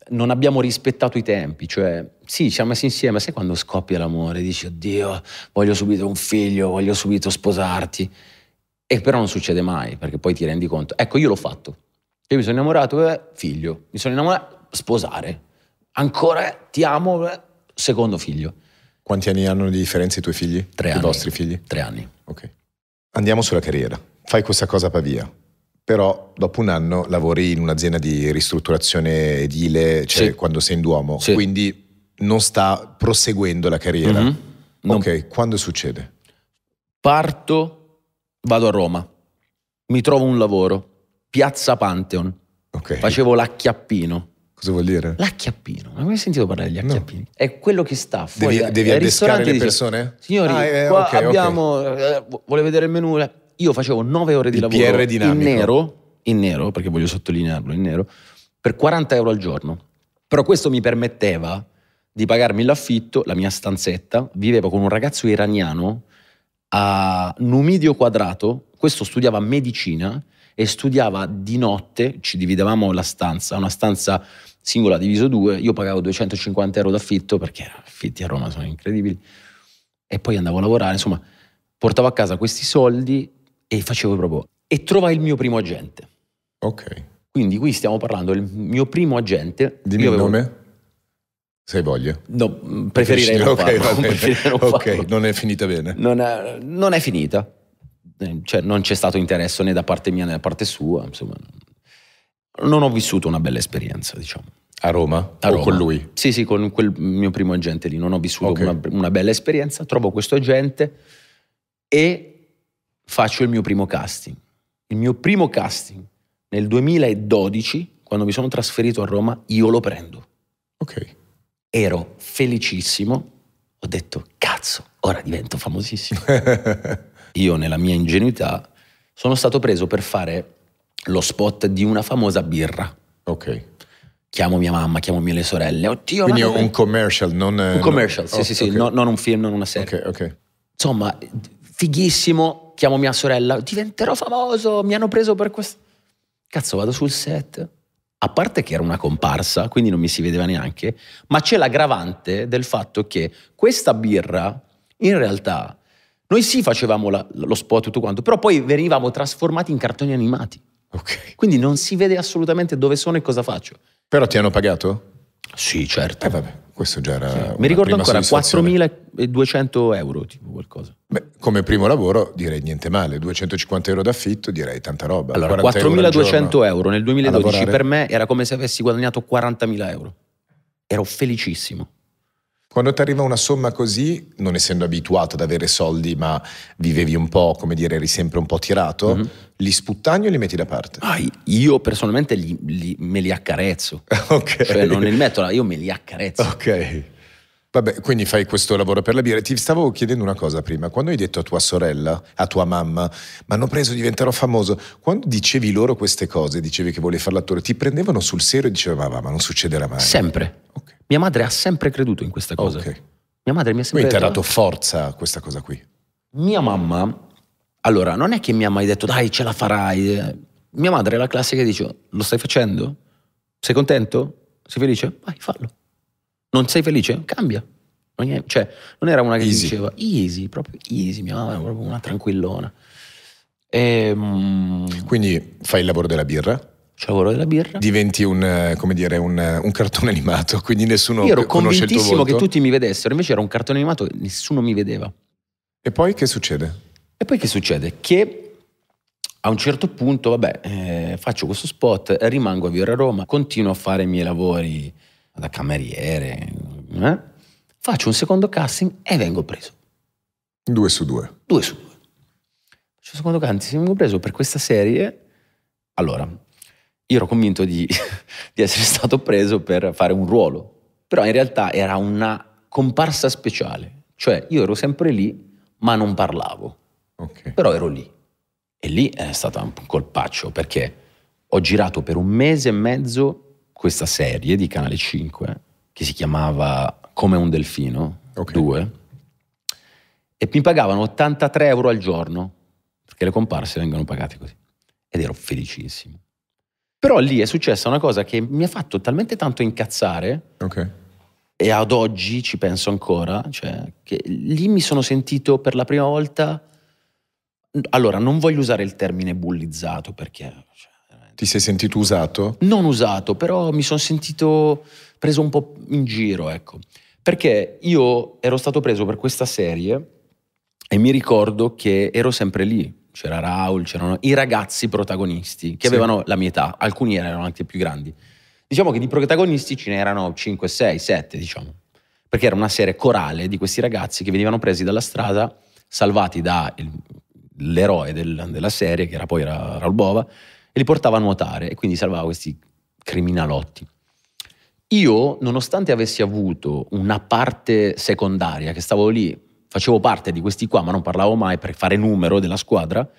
non abbiamo rispettato i tempi, cioè sì, ci siamo messi insieme, sai quando scoppia l'amore, dici oddio, voglio subito un figlio, voglio subito sposarti e però non succede mai, perché poi ti rendi conto. Ecco, io l'ho fatto. Io mi sono innamorato, eh, figlio. Mi sono innamorato, sposare. Ancora, eh, ti amo, eh, secondo figlio. Quanti anni hanno di differenza i tuoi figli? Tre I anni. I vostri figli? Tre anni. Ok. Andiamo sulla carriera. Fai questa cosa a Pavia. Però dopo un anno lavori in un'azienda di ristrutturazione edile, cioè sì. quando sei in Duomo, sì. quindi non sta proseguendo la carriera. Mm-hmm. Ok, quando succede? Parto vado a Roma, mi trovo un lavoro, Piazza Pantheon. Okay. Facevo l'acchiappino. Cosa vuol dire? L'acchiappino. Ma come hai sentito parlare degli acchiappini? No. È quello che sta fuori. Devi, devi adescare le persone? Dice, Signori, ah, eh, qua okay, abbiamo... Okay. Eh, vuole vedere il menù? Io facevo 9 ore di il lavoro PR in nero, in nero, perché voglio sottolinearlo, in nero, per 40 euro al giorno. Però questo mi permetteva di pagarmi l'affitto, la mia stanzetta. Vivevo con un ragazzo iraniano a Numidio Quadrato, questo studiava medicina e studiava di notte, ci dividevamo la stanza, una stanza singola diviso due, io pagavo 250 euro d'affitto perché affitti a Roma sono incredibili e poi andavo a lavorare, insomma portavo a casa questi soldi e facevo proprio e trovai il mio primo agente. Ok. Quindi qui stiamo parlando del mio primo agente. Dimmi il nome? Se hai voglia? No, mm, preferirei non okay, farlo. Preferirei non ok, non è finita bene. Non è, non è finita. Eh, cioè, non c'è stato interesse né da parte mia né da parte sua. Insomma, non ho vissuto una bella esperienza, diciamo. A Roma? A o Roma. con lui? Sì, sì, con quel mio primo agente lì. Non ho vissuto okay. una, una, bella esperienza. Trovo questo agente e faccio il mio primo casting. Il mio primo casting nel 2012, quando mi sono trasferito a Roma, io lo prendo. Ok ero felicissimo, ho detto cazzo, ora divento famosissimo. Io nella mia ingenuità sono stato preso per fare lo spot di una famosa birra. Ok. Chiamo mia mamma, chiamo mie le sorelle. Oddio, Quindi un commercial, non... Un commercial, non... sì, oh, sì, sì, okay. no, non un film, non una serie. Ok, ok. Insomma, fighissimo, chiamo mia sorella, diventerò famoso, mi hanno preso per questo... Cazzo, vado sul set, a parte che era una comparsa, quindi non mi si vedeva neanche, ma c'è l'aggravante del fatto che questa birra, in realtà, noi sì facevamo la, lo spot e tutto quanto, però poi venivamo trasformati in cartoni animati. Okay. Quindi non si vede assolutamente dove sono e cosa faccio. Però ti hanno pagato? Sì, certo. Eh, vabbè questo già era... Sì. Mi ricordo ancora 4.200 euro, tipo qualcosa. Beh, come primo lavoro direi niente male, 250 euro d'affitto direi tanta roba. Allora, 4.200 euro, euro, nel 2012 per me era come se avessi guadagnato 40.000 euro. Ero felicissimo. Quando ti arriva una somma così, non essendo abituato ad avere soldi, ma vivevi un po', come dire, eri sempre un po' tirato, mm-hmm. li sputtagni o li metti da parte? Ah, io personalmente li, li, me li accarezzo. ok. Cioè non li metto, io me li accarezzo. Ok. Vabbè, quindi fai questo lavoro per la birra. Ti stavo chiedendo una cosa prima. Quando hai detto a tua sorella, a tua mamma, mi hanno preso, diventerò famoso, quando dicevi loro queste cose, dicevi che volevi fare l'attore, ti prendevano sul serio e dicevano, ma, ma non succederà mai. Sempre. Ok. Mia madre ha sempre creduto in questa cosa. Ok. Mia madre mi ha sempre... Quindi ti ha dato forza a questa cosa qui. Mia mamma, allora, non è che mi ha mai detto dai, ce la farai. Mia madre è la classica che dice, lo stai facendo? Sei contento? Sei felice? Vai, fallo. Non sei felice? Cambia. Non è, cioè, non era una che easy. diceva easy, proprio easy, mia mamma era proprio una tranquillona. E, um... Quindi fai il lavoro della birra? C'è l'oro della birra. Diventi un, eh, come dire, un, eh, un, cartone animato, quindi nessuno conosce Io ero convintissimo che tutti mi vedessero, invece era un cartone animato che nessuno mi vedeva. E poi che succede? E poi che succede? Che a un certo punto, vabbè, eh, faccio questo spot, rimango a Vira Roma, continuo a fare i miei lavori da cameriere, eh? faccio un secondo casting e vengo preso. Due su due. Due su due. Faccio un secondo casting, vengo preso per questa serie. Allora, io ero convinto di, di essere stato preso per fare un ruolo, però in realtà era una comparsa speciale, cioè io ero sempre lì ma non parlavo, okay. però ero lì e lì è stato un colpaccio perché ho girato per un mese e mezzo questa serie di Canale 5 che si chiamava Come un delfino okay. 2 e mi pagavano 83 euro al giorno perché le comparse vengono pagate così ed ero felicissimo però lì è successa una cosa che mi ha fatto talmente tanto incazzare. Ok. E ad oggi ci penso ancora, cioè, che lì mi sono sentito per la prima volta. Allora, non voglio usare il termine bullizzato perché. Cioè, Ti sei sentito usato? Non usato, però mi sono sentito preso un po' in giro, ecco. Perché io ero stato preso per questa serie e mi ricordo che ero sempre lì, c'era Raul, c'erano i ragazzi protagonisti che sì. avevano la mia età, alcuni erano anche più grandi. Diciamo che di protagonisti ce n'erano 5, 6, 7, diciamo, perché era una serie corale di questi ragazzi che venivano presi dalla strada, salvati dall'eroe del, della serie, che era poi era Raul Bova, e li portava a nuotare e quindi salvava questi criminalotti. Io, nonostante avessi avuto una parte secondaria, che stavo lì facevo parte di questi qua, ma non parlavo mai per fare numero della squadra,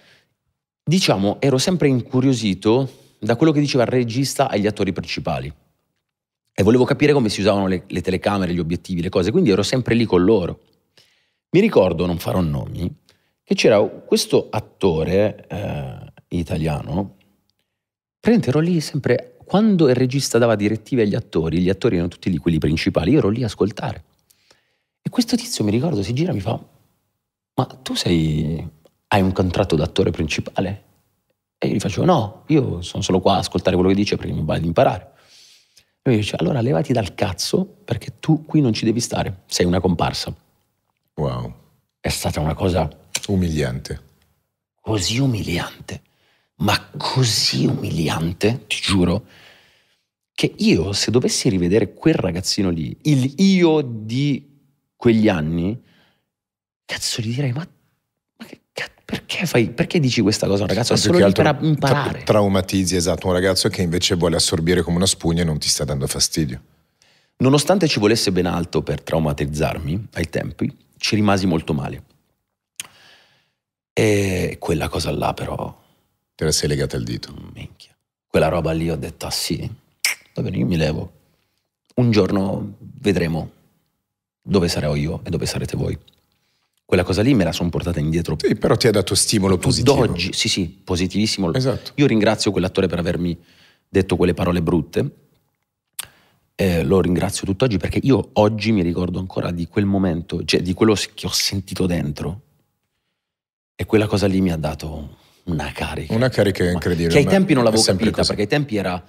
diciamo, ero sempre incuriosito da quello che diceva il regista agli attori principali. E volevo capire come si usavano le, le telecamere, gli obiettivi, le cose, quindi ero sempre lì con loro. Mi ricordo, non farò nomi, che c'era questo attore eh, italiano, praticamente ero lì sempre, quando il regista dava direttive agli attori, gli attori erano tutti lì, quelli principali, io ero lì a ascoltare. E questo tizio, mi ricordo, si gira e mi fa, ma tu sei... hai un contratto d'attore principale? E io gli facevo, no, io sono solo qua a ascoltare quello che dice perché mi va ad imparare. E lui dice, allora levati dal cazzo perché tu qui non ci devi stare, sei una comparsa. Wow. È stata una cosa... Umiliante. Così umiliante, ma così umiliante, ti giuro, che io se dovessi rivedere quel ragazzino lì, il io di quegli anni, cazzo gli direi, ma, ma che cazzo? Perché, fai, perché, dici questa cosa a un ragazzo? È solo lì per imparare. Tra traumatizzi, esatto, un ragazzo che invece vuole assorbire come una spugna e non ti sta dando fastidio. Nonostante ci volesse ben alto per traumatizzarmi ai tempi, ci rimasi molto male. E quella cosa là però... Te la sei legata al dito. Minchia. Quella roba lì ho detto, ah sì, va bene, io mi levo. Un giorno vedremo dove sarò io e dove sarete voi. Quella cosa lì me la sono portata indietro. Sì, però ti ha dato stimolo positivo. D'oggi, sì, sì, positivissimo. Esatto. Io ringrazio quell'attore per avermi detto quelle parole brutte. Eh, lo ringrazio tutt'oggi perché io oggi mi ricordo ancora di quel momento, cioè di quello che ho sentito dentro. E quella cosa lì mi ha dato una carica. Una carica incredibile. Che ai tempi non l'avevo capita, così. perché ai tempi era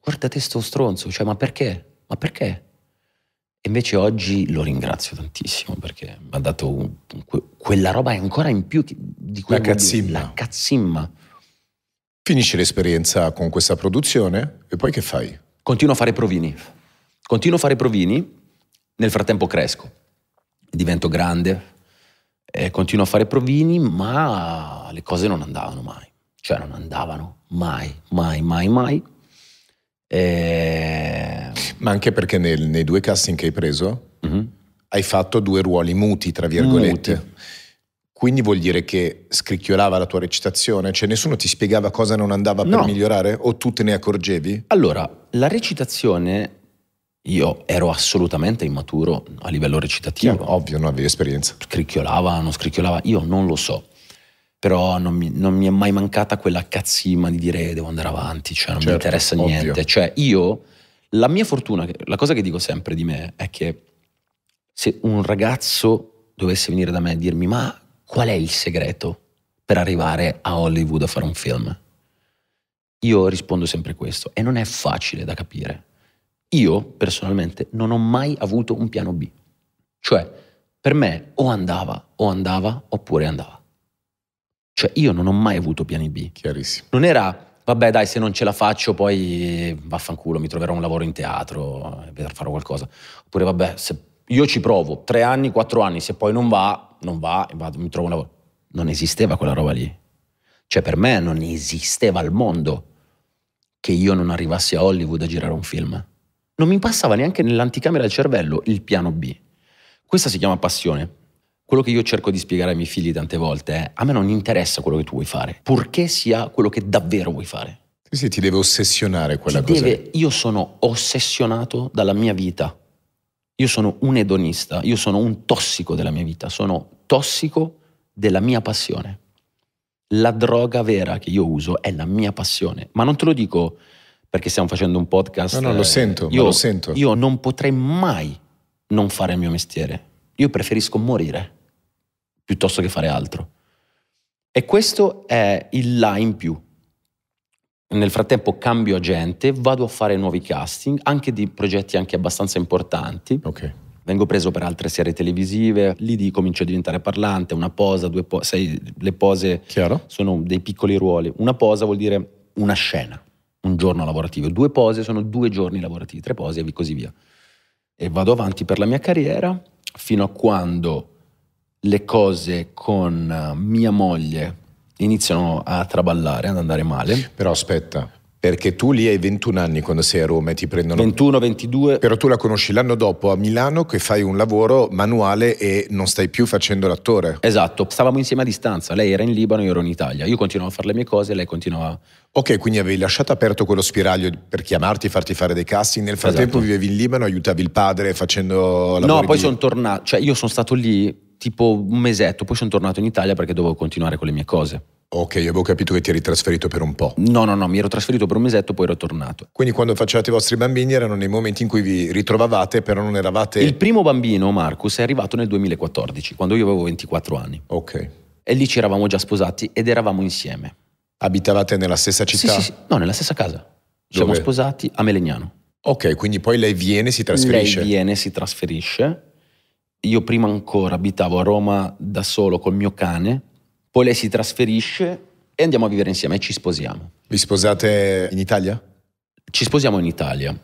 guardate sto stronzo, cioè ma perché? Ma perché? Invece oggi lo ringrazio tantissimo perché mi ha dato un, que, quella roba ancora in più di quella cazzimma. La cazzimma. Finisci l'esperienza con questa produzione e poi che fai? Continuo a fare provini. Continuo a fare provini, nel frattempo cresco, divento grande, eh, continuo a fare provini, ma le cose non andavano mai. Cioè non andavano mai, mai, mai, mai. E... Ehm, Ma anche perché nel, nei due casting che hai preso mm-hmm. hai fatto due ruoli muti, tra virgolette. Muti. Quindi vuol dire che scricchiolava la tua recitazione? Cioè nessuno ti spiegava cosa non andava no. per migliorare o tu te ne accorgevi? Allora, la recitazione, io ero assolutamente immaturo a livello recitativo. Chiaro, ovvio, non avevo esperienza. Scricchiolava, non scricchiolava, io non lo so però non mi, non mi, è mai mancata quella cazzima di dire eh, devo andare avanti, cioè non certo, mi interessa niente. Cioè io, la mia fortuna, la cosa che dico sempre di me è che se un ragazzo dovesse venire da me e dirmi ma qual è il segreto per arrivare a Hollywood a fare un film? Io rispondo sempre questo e non è facile da capire. Io personalmente non ho mai avuto un piano B. Cioè, per me o andava o andava oppure andava. Cioè io non ho mai avuto piani B. Chiarissimo. Non era vabbè dai se non ce la faccio poi vaffanculo mi troverò un lavoro in teatro eh, per fare qualcosa oppure vabbè se io ci provo tre anni quattro anni se poi non va non va vado, mi trovo un lavoro non esisteva quella roba lì cioè per me non esisteva al mondo che io non arrivassi a Hollywood a girare un film non mi passava neanche nell'anticamera del cervello il piano B questa si chiama passione quello che io cerco di spiegare ai miei figli tante volte è a me non interessa quello che tu vuoi fare, purché sia quello che davvero vuoi fare. Sì, sì, ti deve ossessionare quella ti cosa. Deve, io sono ossessionato dalla mia vita. Io sono un edonista, io sono un tossico della mia vita, sono tossico della mia passione. La droga vera che io uso è la mia passione, ma non te lo dico perché stiamo facendo un podcast. No, no, lo eh, sento, io, lo sento. Io non potrei mai non fare il mio mestiere. Io preferisco morire piuttosto che fare altro. E questo è il là in più. Nel frattempo cambio agente, vado a fare nuovi casting, anche di progetti anche abbastanza importanti. Okay. Vengo preso per altre serie televisive, lì di, comincio a diventare parlante, una posa, due pose, le pose Chiaro. sono dei piccoli ruoli. Una posa vuol dire una scena, un giorno lavorativo, due pose sono due giorni lavorativi, tre pose e così via. E vado avanti per la mia carriera fino a quando le cose con eh, mia moglie iniziano a traballare, ad andare male. Però aspetta, perché tu lì hai 21 anni quando sei a Roma e ti prendono... 21, 22. Però tu la conosci l'anno dopo a Milano che fai un lavoro manuale e non stai più facendo l'attore. Esatto, stavamo insieme a distanza, lei era in Libano, io ero in Italia, io continuavo a fare le mie cose, e lei continuava... Ok, quindi avevi lasciato aperto quello spiraglio per chiamarti, farti fare dei casting, nel frattempo esatto. vivevi in Libano, aiutavi il padre facendo No, poi di... sono tornato, cioè io sono stato lì tipo un mesetto, poi sono tornato in Italia perché dovevo continuare con le mie cose. Ok, avevo capito che ti eri trasferito per un po'. No, no, no, mi ero trasferito per un mesetto, poi ero tornato. Quindi quando facevate i vostri bambini erano nei momenti in cui vi ritrovavate, però non eravate... Il primo bambino, Marcus, è arrivato nel 2014, quando io avevo 24 anni. Ok. E lì ci eravamo già sposati ed eravamo insieme. Abitavate nella stessa città? Sì, sì, sì. no, nella stessa casa. Siamo sposati a Melegnano. Ok, quindi poi lei viene e si trasferisce. Lei viene e si trasferisce io prima ancora abitavo a Roma da solo col mio cane, poi lei si trasferisce e andiamo a vivere insieme e ci sposiamo. Vi sposate in Italia? Ci sposiamo in Italia.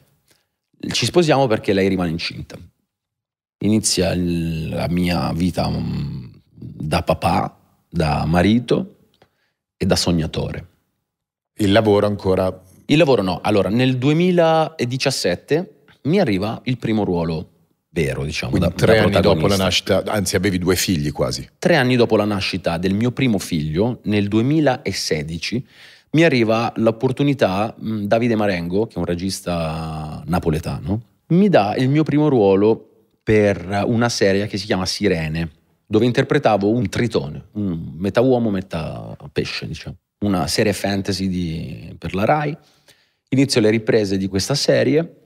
Ci sposiamo perché lei rimane incinta. Inizia la mia vita mm, da papà, da marito e da sognatore. Il lavoro ancora? Il lavoro no. Allora, nel 2017 mi arriva il primo ruolo vero, diciamo. Quindi da, tre da anni dopo la nascita, anzi avevi due figli quasi. Tre anni dopo la nascita del mio primo figlio, nel 2016, mi arriva l'opportunità, mm, Davide Marengo, che è un regista napoletano, mi dà il mio primo ruolo per una serie che si chiama Sirene, dove interpretavo un tritone, un metà uomo, metà pesce, diciamo. Una serie fantasy di, per la RAI. Inizio le riprese di questa serie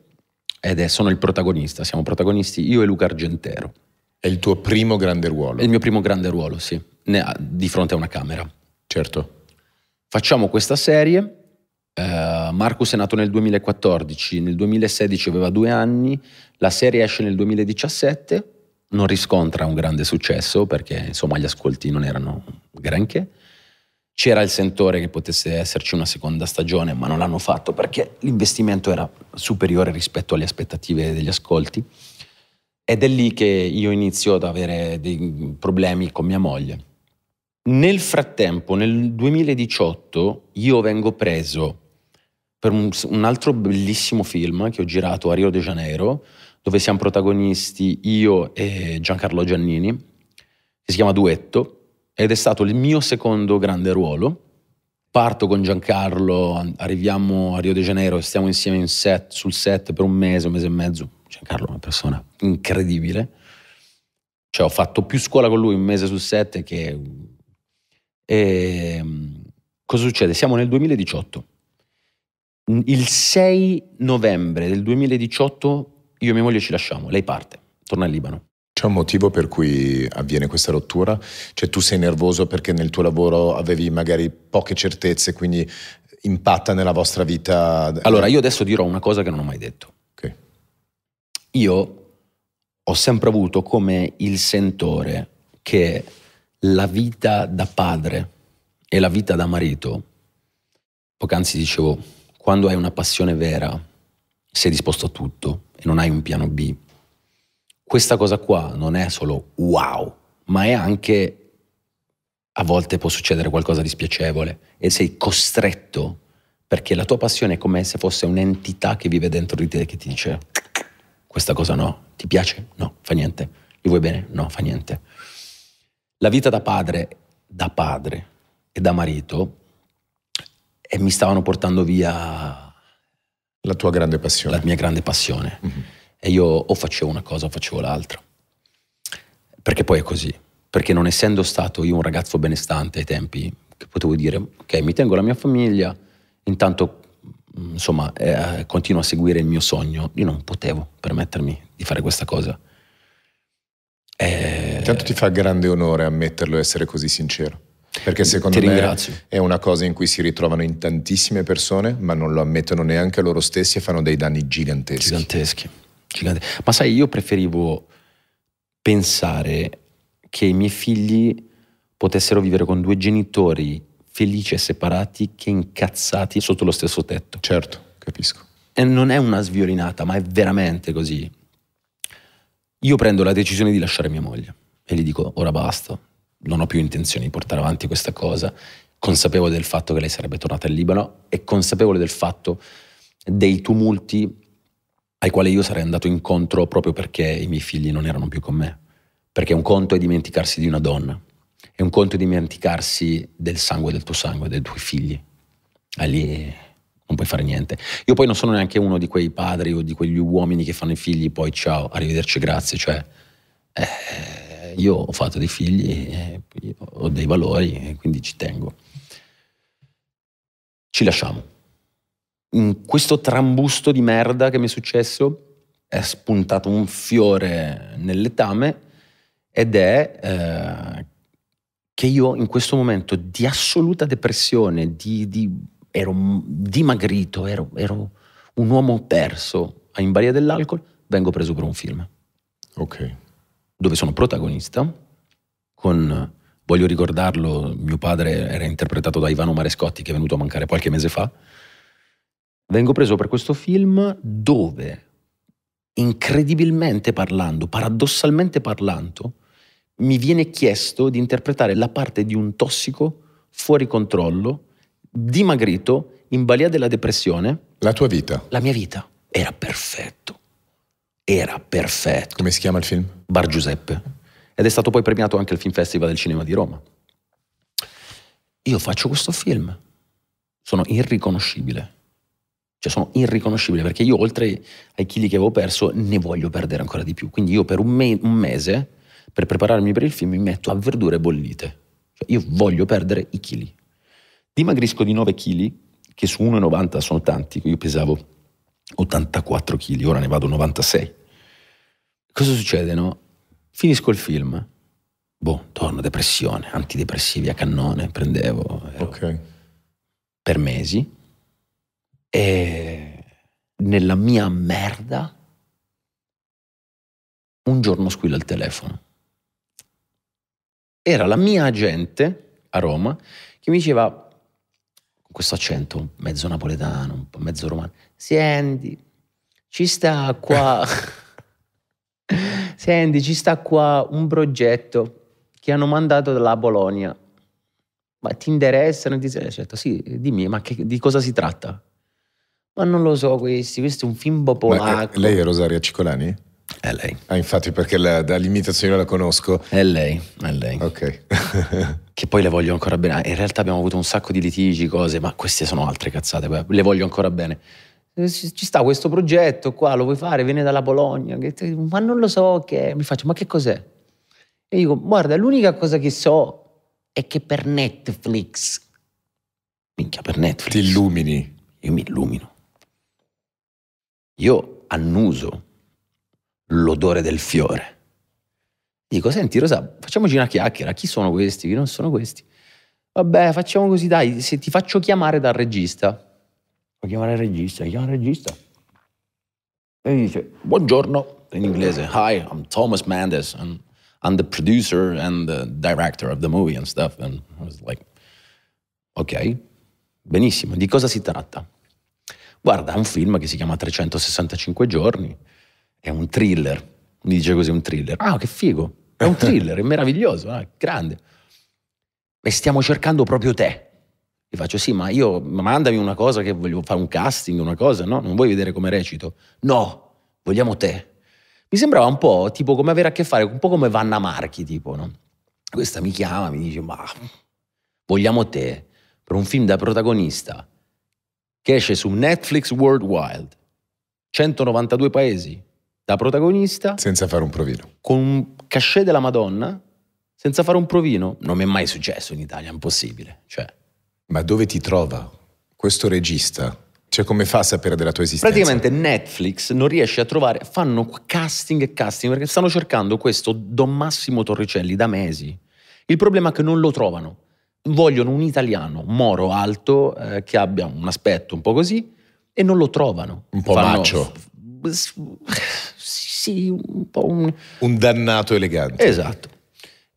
ed è sono il protagonista, siamo protagonisti io e Luca Argentero. È il tuo primo grande ruolo? È il mio primo grande ruolo, sì, ha, di fronte a una camera. Certo. Facciamo questa serie, eh, Marcus è nato nel 2014, nel 2016 aveva due anni, la serie esce nel 2017, non riscontra un grande successo perché insomma gli ascolti non erano granché, c'era il sentore che potesse esserci una seconda stagione, ma non l'hanno fatto perché l'investimento era superiore rispetto alle aspettative degli ascolti. Ed è lì che io inizio ad avere dei problemi con mia moglie. Nel frattempo, nel 2018, io vengo preso per un, un altro bellissimo film che ho girato a Rio de Janeiro, dove siamo protagonisti io e Giancarlo Giannini, che si chiama Duetto ed è stato il mio secondo grande ruolo. Parto con Giancarlo, arriviamo a Rio de Janeiro, stiamo insieme in set, sul set per un mese, un mese e mezzo. Giancarlo è una persona incredibile. Cioè ho fatto più scuola con lui un mese sul set che... E... Ehm, cosa succede? Siamo nel 2018. Il 6 novembre del 2018 io e mia moglie ci lasciamo, lei parte, torna in Libano. C'è un motivo per cui avviene questa rottura? Cioè tu sei nervoso perché nel tuo lavoro avevi magari poche certezze, quindi impatta nella vostra vita? Allora, io adesso dirò una cosa che non ho mai detto. Okay. Io ho sempre avuto come il sentore che la vita da padre e la vita da marito, poc'anzi dicevo, quando hai una passione vera, sei disposto a tutto e non hai un piano B questa cosa qua non è solo wow, ma è anche a volte può succedere qualcosa di spiacevole e sei costretto perché la tua passione è come se fosse un'entità che vive dentro di te che ti dice questa cosa no, ti piace? No, fa niente. Gli vuoi bene? No, fa niente. La vita da padre, da padre e da marito e mi stavano portando via la tua grande passione. La mia grande passione. Mm-hmm. E io o facevo una cosa o facevo l'altra. Perché poi è così. Perché non essendo stato io un ragazzo benestante ai tempi, che potevo dire, ok, mi tengo la mia famiglia, intanto mm, insomma eh, eh, continuo a seguire il mio sogno, io non potevo permettermi di fare questa cosa. Eh, Intanto ti fa grande onore ammetterlo e essere così sincero. Perché secondo me è una cosa in cui si ritrovano in tantissime persone, ma non lo ammettono neanche loro stessi e fanno dei danni giganteschi. Giganteschi. Gigante. Ma sai, io preferivo pensare che i miei figli potessero vivere con due genitori felici e separati che incazzati sotto lo stesso tetto. Certo, capisco. E non è una sviolinata, ma è veramente così. Io prendo la decisione di lasciare mia moglie e gli dico ora basta, non ho più intenzione di portare avanti questa cosa, consapevole del fatto che lei sarebbe tornata in Libano e consapevole del fatto dei tumulti ai quali io sarei andato incontro proprio perché i miei figli non erano più con me. Perché un conto è dimenticarsi di una donna, è un conto è dimenticarsi del sangue del tuo sangue, dei tuoi figli. E lì non puoi fare niente. Io poi non sono neanche uno di quei padri o di quegli uomini che fanno i figli, poi ciao, arrivederci, grazie. Cioè, eh, io ho fatto dei figli, eh, ho dei valori, quindi ci tengo. Ci lasciamo questo trambusto di merda che mi è successo è spuntato un fiore nel letame ed è eh, che io in questo momento di assoluta depressione, di, di, ero dimagrito, ero, ero, un uomo perso in balia dell'alcol, vengo preso per un film. Ok. Dove sono protagonista, con, voglio ricordarlo, mio padre era interpretato da Ivano Marescotti che è venuto a mancare qualche mese fa, vengo preso per questo film dove, incredibilmente parlando, paradossalmente parlando, mi viene chiesto di interpretare la parte di un tossico fuori controllo, dimagrito, in balia della depressione. La tua vita? La mia vita. Era perfetto. Era perfetto. Come si chiama il film? Bar Giuseppe. Ed è stato poi premiato anche al Film Festival del Cinema di Roma. Io faccio questo film. Sono irriconoscibile cioè sono irriconoscibile perché io oltre ai chili che avevo perso ne voglio perdere ancora di più. Quindi io per un, me- un mese, per prepararmi per il film, mi metto a verdure bollite. Cioè io voglio perdere i chili. Dimagrisco di 9 chili, che su 1,90 sono tanti, io pesavo 84 chili, ora ne vado 96. Cosa succede, no? Finisco il film, boh, torno a depressione, antidepressivi a cannone, prendevo. Ero, ok. Per mesi, e nella mia merda, un giorno squilla il telefono. Era la mia agente a Roma che mi diceva, con questo accento mezzo napoletano, un po' mezzo romano, senti, ci sta qua, senti, ci sta qua un progetto che hanno mandato dalla Bologna. Ma ti interessano? Ti... Certo, sì, dimmi, ma che, di cosa si tratta? Ma non lo so questi, questo è un film popolare. Eh, lei è Rosaria Ciccolani? È lei. Ah, infatti, perché la, limitazione la conosco. È lei, è lei. Ok. che poi le voglio ancora bene. Ah, in realtà abbiamo avuto un sacco di litigi, cose, ma queste sono altre cazzate, le voglio ancora bene. Eh, ci sta questo progetto qua, lo vuoi fare? Viene dalla Bologna, ma non lo so che Mi faccio, ma che cos'è? E dico, guarda, l'unica cosa che so è che per Netflix, minchia, per Netflix. Ti illumini. Io mi illumino io annuso l'odore del fiore. Dico, senti Rosa, facciamoci una chiacchiera, chi sono questi, chi non sono questi? Vabbè, facciamo così, dai, se ti faccio chiamare dal regista. Fa chiamare il regista, chiama il regista. E gli dice, buongiorno, in inglese, hi, I'm Thomas Mendes, and I'm the producer and the director of the movie and stuff. And I was like, ok, benissimo, di cosa si tratta? guarda un film che si chiama 365 giorni, è un thriller, mi dice così un thriller, ah che figo, è un thriller, è meraviglioso, ah, grande, e stiamo cercando proprio te. Gli faccio sì, ma io mandami una cosa che voglio fare un casting, una cosa, no? Non vuoi vedere come recito? No, vogliamo te. Mi sembrava un po' tipo come avere a che fare, un po' come Vanna Marchi, tipo, no? Questa mi chiama, mi dice, ma vogliamo te per un film da protagonista che esce su Netflix World Wild. 192 paesi da protagonista. Senza fare un provino. Con un cachet della Madonna, senza fare un provino. Non mi è mai successo in Italia, è impossibile. Cioè. Ma dove ti trova questo regista? Cioè, come fa a sapere della tua esistenza? Praticamente Netflix non riesce a trovare, fanno casting e casting perché stanno cercando questo Don Massimo Torricelli da mesi. Il problema è che non lo trovano vogliono un italiano moro alto eh, che abbia un aspetto un po' così e non lo trovano. Un po' Fanno, macio. F- sì, un po' un... Un dannato elegante. Esatto.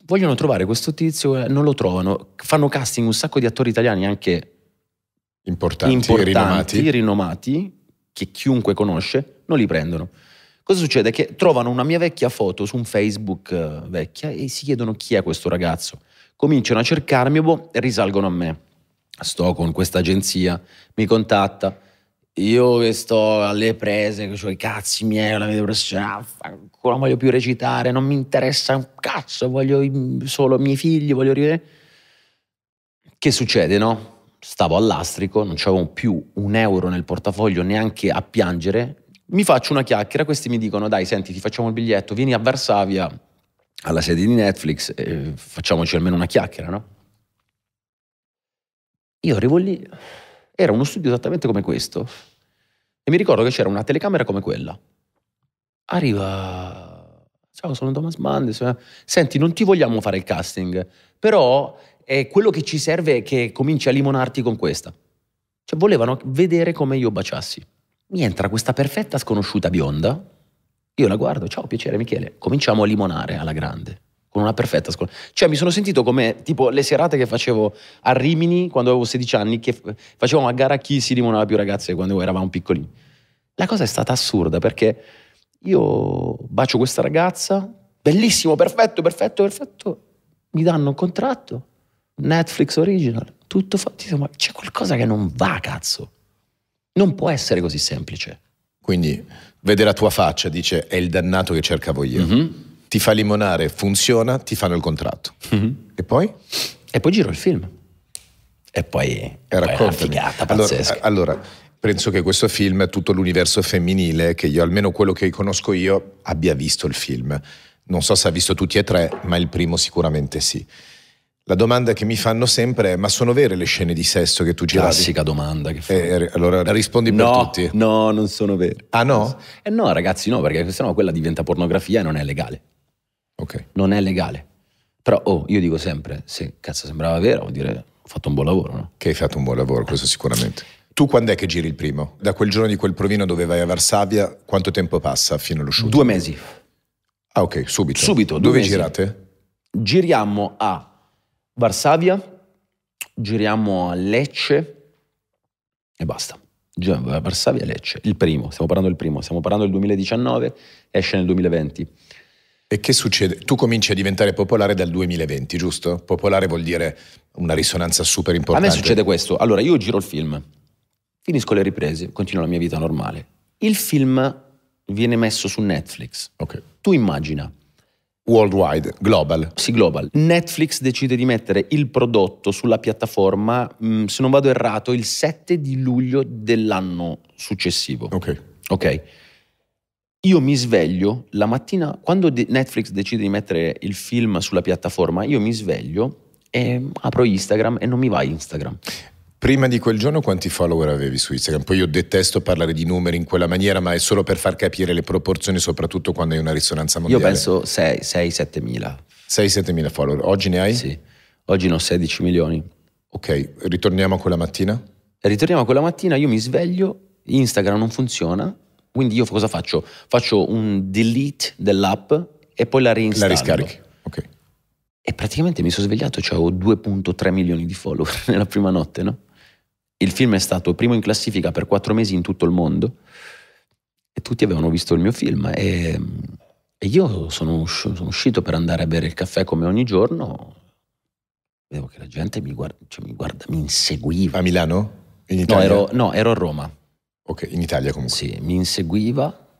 Vogliono trovare questo tizio, e eh, non lo trovano. Fanno casting un sacco di attori italiani anche importanti, importanti rinomati. rinomati, che chiunque conosce, non li prendono. Cosa succede? Che trovano una mia vecchia foto su un Facebook eh, vecchia e si chiedono chi è questo ragazzo cominciano a cercarmi, boh, e risalgono a me. Sto con questa agenzia, mi contatta, io che sto alle prese, che ho i cazzi miei, la mia depressione, cioè, ancora non voglio più recitare, non mi interessa un cazzo, voglio solo i miei figli, voglio rivedere. Che succede, no? Stavo all'astrico, non avevo più un euro nel portafoglio neanche a piangere. Mi faccio una chiacchiera, questi mi dicono, dai, senti, ti facciamo il biglietto, vieni a Varsavia, alla sede di Netflix e eh, facciamoci almeno una chiacchiera, no? Io arrivo lì, era uno studio esattamente come questo e mi ricordo che c'era una telecamera come quella. Arriva ciao sono Thomas Mandes, eh. senti non ti vogliamo fare il casting, però è quello che ci serve che cominci a limonarti con questa. Cioè volevano vedere come io baciassi. Mi entra questa perfetta sconosciuta bionda, io la guardo, ciao, piacere Michele, cominciamo a limonare alla grande con una perfetta scuola. Cioè, mi sono sentito come tipo le serate che facevo a Rimini quando avevo 16 anni, che facevamo a gara chi si limonava più ragazze quando eravamo piccolini. La cosa è stata assurda perché io bacio questa ragazza, bellissimo, perfetto, perfetto, perfetto, mi danno un contratto, Netflix original, tutto fatto, ma c'è qualcosa che non va, cazzo. Non può essere così semplice. Quindi vede la tua faccia, dice è il dannato che cercavo io. Mm-hmm. Ti fa limonare, funziona, ti fanno il contratto. Mm-hmm. E poi? E poi giro il film. E poi, e poi è una figata pazzesca. Allora, allora, penso che questo film, tutto l'universo femminile, che io almeno quello che conosco io, abbia visto il film. Non so se ha visto tutti e tre, ma il primo sicuramente sì. La domanda che mi fanno sempre è: ma sono vere le scene di sesso che tu giravi? Classica domanda che fai. Eh, eh, allora rispondi no, per tutti. No, non sono vere. Ah no? Eh no, ragazzi, no, perché sennò quella diventa pornografia e non è legale. Ok. Non è legale. Però, oh, io dico sempre: se cazzo sembrava vero, vuol dire ho fatto un buon lavoro, no? Che hai fatto un buon lavoro, questo sicuramente. Tu quando è che giri il primo? Da quel giorno di quel provino dove vai a Varsavia, quanto tempo passa fino allo shooting? Due mesi. Ah, ok, subito. Subito. Dove mesi. girate? Giriamo a Varsavia, giriamo a Lecce e basta. Giriamo a Varsavia, Lecce, il primo, stiamo parlando del primo, stiamo parlando del 2019, esce nel 2020. E che succede? Tu cominci a diventare popolare dal 2020, giusto? Popolare vuol dire una risonanza super importante. A me succede questo. Allora, io giro il film, finisco le riprese, continuo la mia vita normale. Il film viene messo su Netflix. Okay. Tu immagina Worldwide, global. Sì, global. Netflix decide di mettere il prodotto sulla piattaforma, mm, se non vado errato, il 7 di luglio dell'anno successivo. Ok. Ok. Io mi sveglio la mattina, quando Netflix decide di mettere il film sulla piattaforma, io mi sveglio e apro Instagram e non mi va Instagram. Prima di quel giorno quanti follower avevi su Instagram? Poi io detesto parlare di numeri in quella maniera, ma è solo per far capire le proporzioni, soprattutto quando hai una risonanza mondiale. Io penso 6-7 mila. 6-7 mila follower. Oggi ne hai? Sì, oggi ne ho 16 milioni. Ok, ritorniamo a quella mattina? Ritorniamo a quella mattina, io mi sveglio, Instagram non funziona, quindi io cosa faccio? Faccio un delete dell'app e poi la reinstallo. La riscarichi, ok. E praticamente mi sono svegliato, cioè ho 2.3 milioni di follower nella prima notte, no? Il film è stato primo in classifica per quattro mesi in tutto il mondo e tutti avevano visto il mio film e, e io sono, sono, uscito per andare a bere il caffè come ogni giorno. Vedevo che la gente mi guarda, cioè mi, guarda mi, inseguiva. A Milano? In no, ero, no, ero a Roma. Ok, in Italia comunque. Sì, mi inseguiva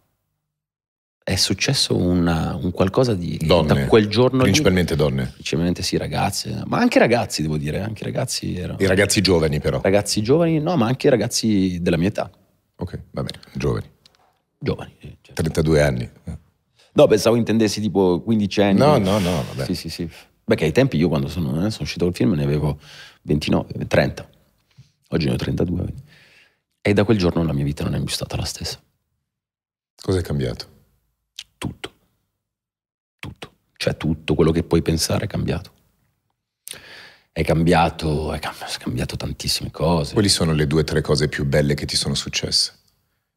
è successo una, un qualcosa di donne, da quel giorno principalmente lì, donne principalmente sì ragazze ma anche ragazzi devo dire anche ragazzi erano, i ragazzi giovani però ragazzi giovani no ma anche ragazzi della mia età ok va bene giovani giovani eh, cioè, certo. 32 anni no pensavo intendessi tipo 15 anni no no no vabbè sì sì sì perché ai tempi io quando sono, eh, sono uscito col film ne avevo 29 30 oggi ne ho 32 e da quel giorno la mia vita non è più stata la stessa cosa è cambiato? tutto. Tutto. Cioè tutto quello che puoi pensare è cambiato. È cambiato, è cambiato tantissime cose. Quali sono le due o tre cose più belle che ti sono successe?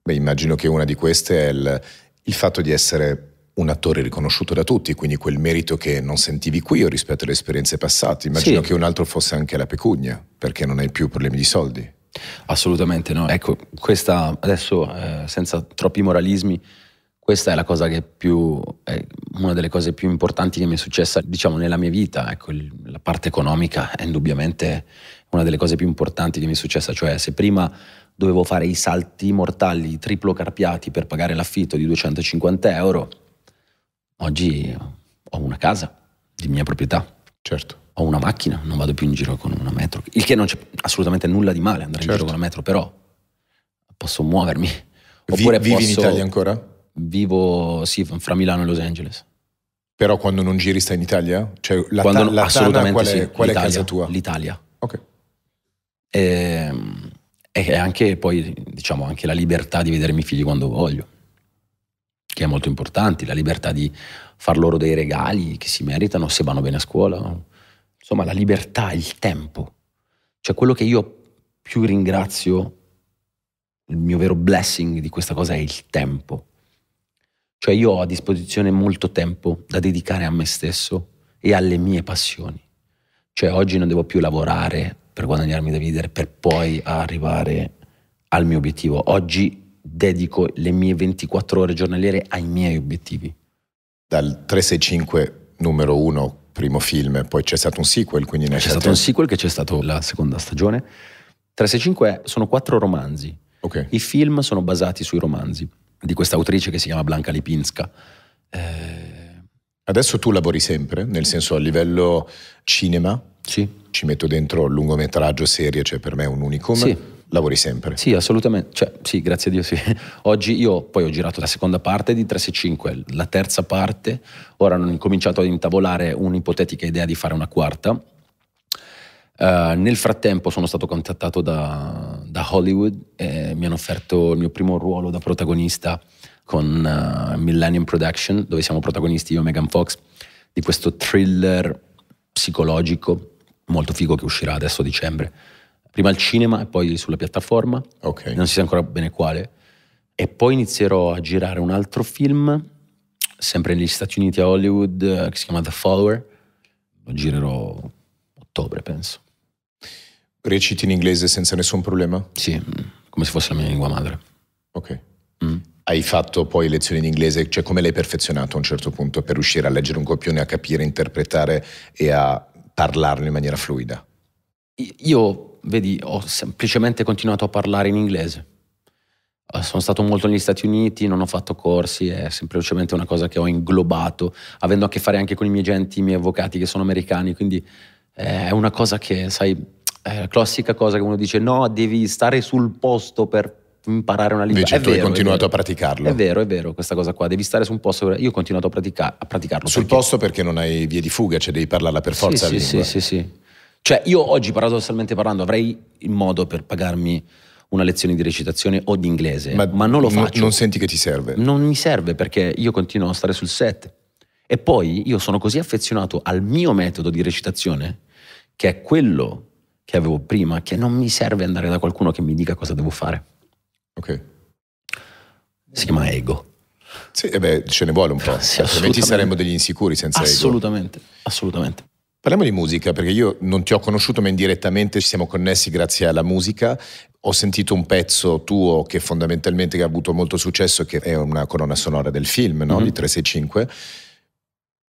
Beh, immagino che una di queste è il, il fatto di essere un attore riconosciuto da tutti, quindi quel merito che non sentivi qui o rispetto alle esperienze passate. Immagino sì. che un altro fosse anche la pecunia, perché non hai più problemi di soldi. Assolutamente no. Ecco, questa adesso eh, senza troppi moralismi, questa è la cosa che più, è una delle cose più importanti che mi è successa, diciamo, nella mia vita. Ecco, la parte economica è indubbiamente una delle cose più importanti che mi è successa. Cioè, se prima dovevo fare i salti mortali triplo carpiati per pagare l'affitto di 250 euro, oggi ho una casa di mia proprietà. Certo. Ho una macchina, non vado più in giro con una metro. Il che non c'è assolutamente nulla di male andare certo. in giro certo. con una metro, però posso muovermi. Oppure Vi, vivi posso... in Italia ancora? vivo sì, fra Milano e Los Angeles. Però quando non giri stai in Italia? Cioè, la, quando, ta- la assolutamente qual è, sì. qual è L'Italia, casa tua? L'Italia. Ok. Ehm, e, e, anche poi, diciamo, anche la libertà di vedere i miei figli quando voglio, che è molto importante, la libertà di far loro dei regali che si meritano se vanno bene a scuola. Insomma, la libertà, il tempo. Cioè, quello che io più ringrazio, il mio vero blessing di questa cosa è il tempo cioè io ho a disposizione molto tempo da dedicare a me stesso e alle mie passioni. Cioè oggi non devo più lavorare per guadagnarmi da vivere per poi arrivare al mio obiettivo. Oggi dedico le mie 24 ore giornaliere ai miei obiettivi. Dal 365 numero 1, primo film, poi c'è stato un sequel, quindi ne c'è stato un sequel che c'è stato la seconda stagione. 365 sono quattro romanzi. Okay. I film sono basati sui romanzi di questa autrice che si chiama Blanca Lipinska. Eh... Adesso tu lavori sempre, nel senso a livello cinema? Sì. Ci metto dentro lungometraggio, serie, cioè per me è un unicum. Sì. Lavori sempre? Sì, assolutamente. Cioè, sì, grazie a Dio sì. Oggi io poi ho girato la seconda parte di 365, la terza parte. Ora hanno incominciato ad intavolare un'ipotetica idea di fare una quarta eh, nel frattempo sono stato contattato da, da Hollywood e mi hanno offerto il mio primo ruolo da protagonista con uh, Millennium Production, dove siamo protagonisti io e Megan Fox, di questo thriller psicologico molto figo che uscirà adesso a dicembre. Prima al cinema e poi sulla piattaforma, okay. non si sa ancora bene quale. E poi inizierò a girare un altro film, sempre negli Stati Uniti a Hollywood, eh, che si chiama The Follower. Lo girerò ottobre, penso. Reciti in inglese senza nessun problema? Sì, come se fosse la mia lingua madre. Ok. Mm. Hai fatto poi lezioni in inglese, cioè come l'hai perfezionato a un certo punto per riuscire a leggere un copione, a capire, interpretare e a parlarlo in maniera fluida? Io, vedi, ho semplicemente continuato a parlare in inglese. Eh, sono stato molto negli Stati Uniti, non ho fatto corsi, è semplicemente una cosa che ho inglobato, avendo a che fare anche con i miei agenti, i miei avvocati che sono americani, quindi eh, è una cosa che, sai, è eh, la classica cosa che uno dice no, devi stare sul posto per imparare una lingua. Invece è tu vero, hai continuato a praticarlo. È vero, è vero, questa cosa qua, devi stare su un posto, io ho continuato a, pratica, a praticarlo. Sul perché... posto perché non hai vie di fuga, cioè devi parlarla per forza sì, sì, sì, sì, Cioè io oggi paradossalmente parlando avrei il modo per pagarmi una lezione di recitazione o di inglese, ma, ma non lo faccio. Non senti che ti serve? Non mi serve perché io continuo a stare sul set. E poi io sono così affezionato al mio metodo di recitazione, che è quello che avevo prima, che non mi serve andare da qualcuno che mi dica cosa devo fare. Ok. Si chiama ego. Sì, e beh, ce ne vuole un po'. sì, altrimenti saremmo degli insicuri senza assolutamente, ego. Assolutamente, assolutamente. Parliamo di musica, perché io non ti ho conosciuto, ma indirettamente ci siamo connessi grazie alla musica. Ho sentito un pezzo tuo che fondamentalmente ha avuto molto successo, che è una colonna sonora del film, no? Mm -hmm. Di 365.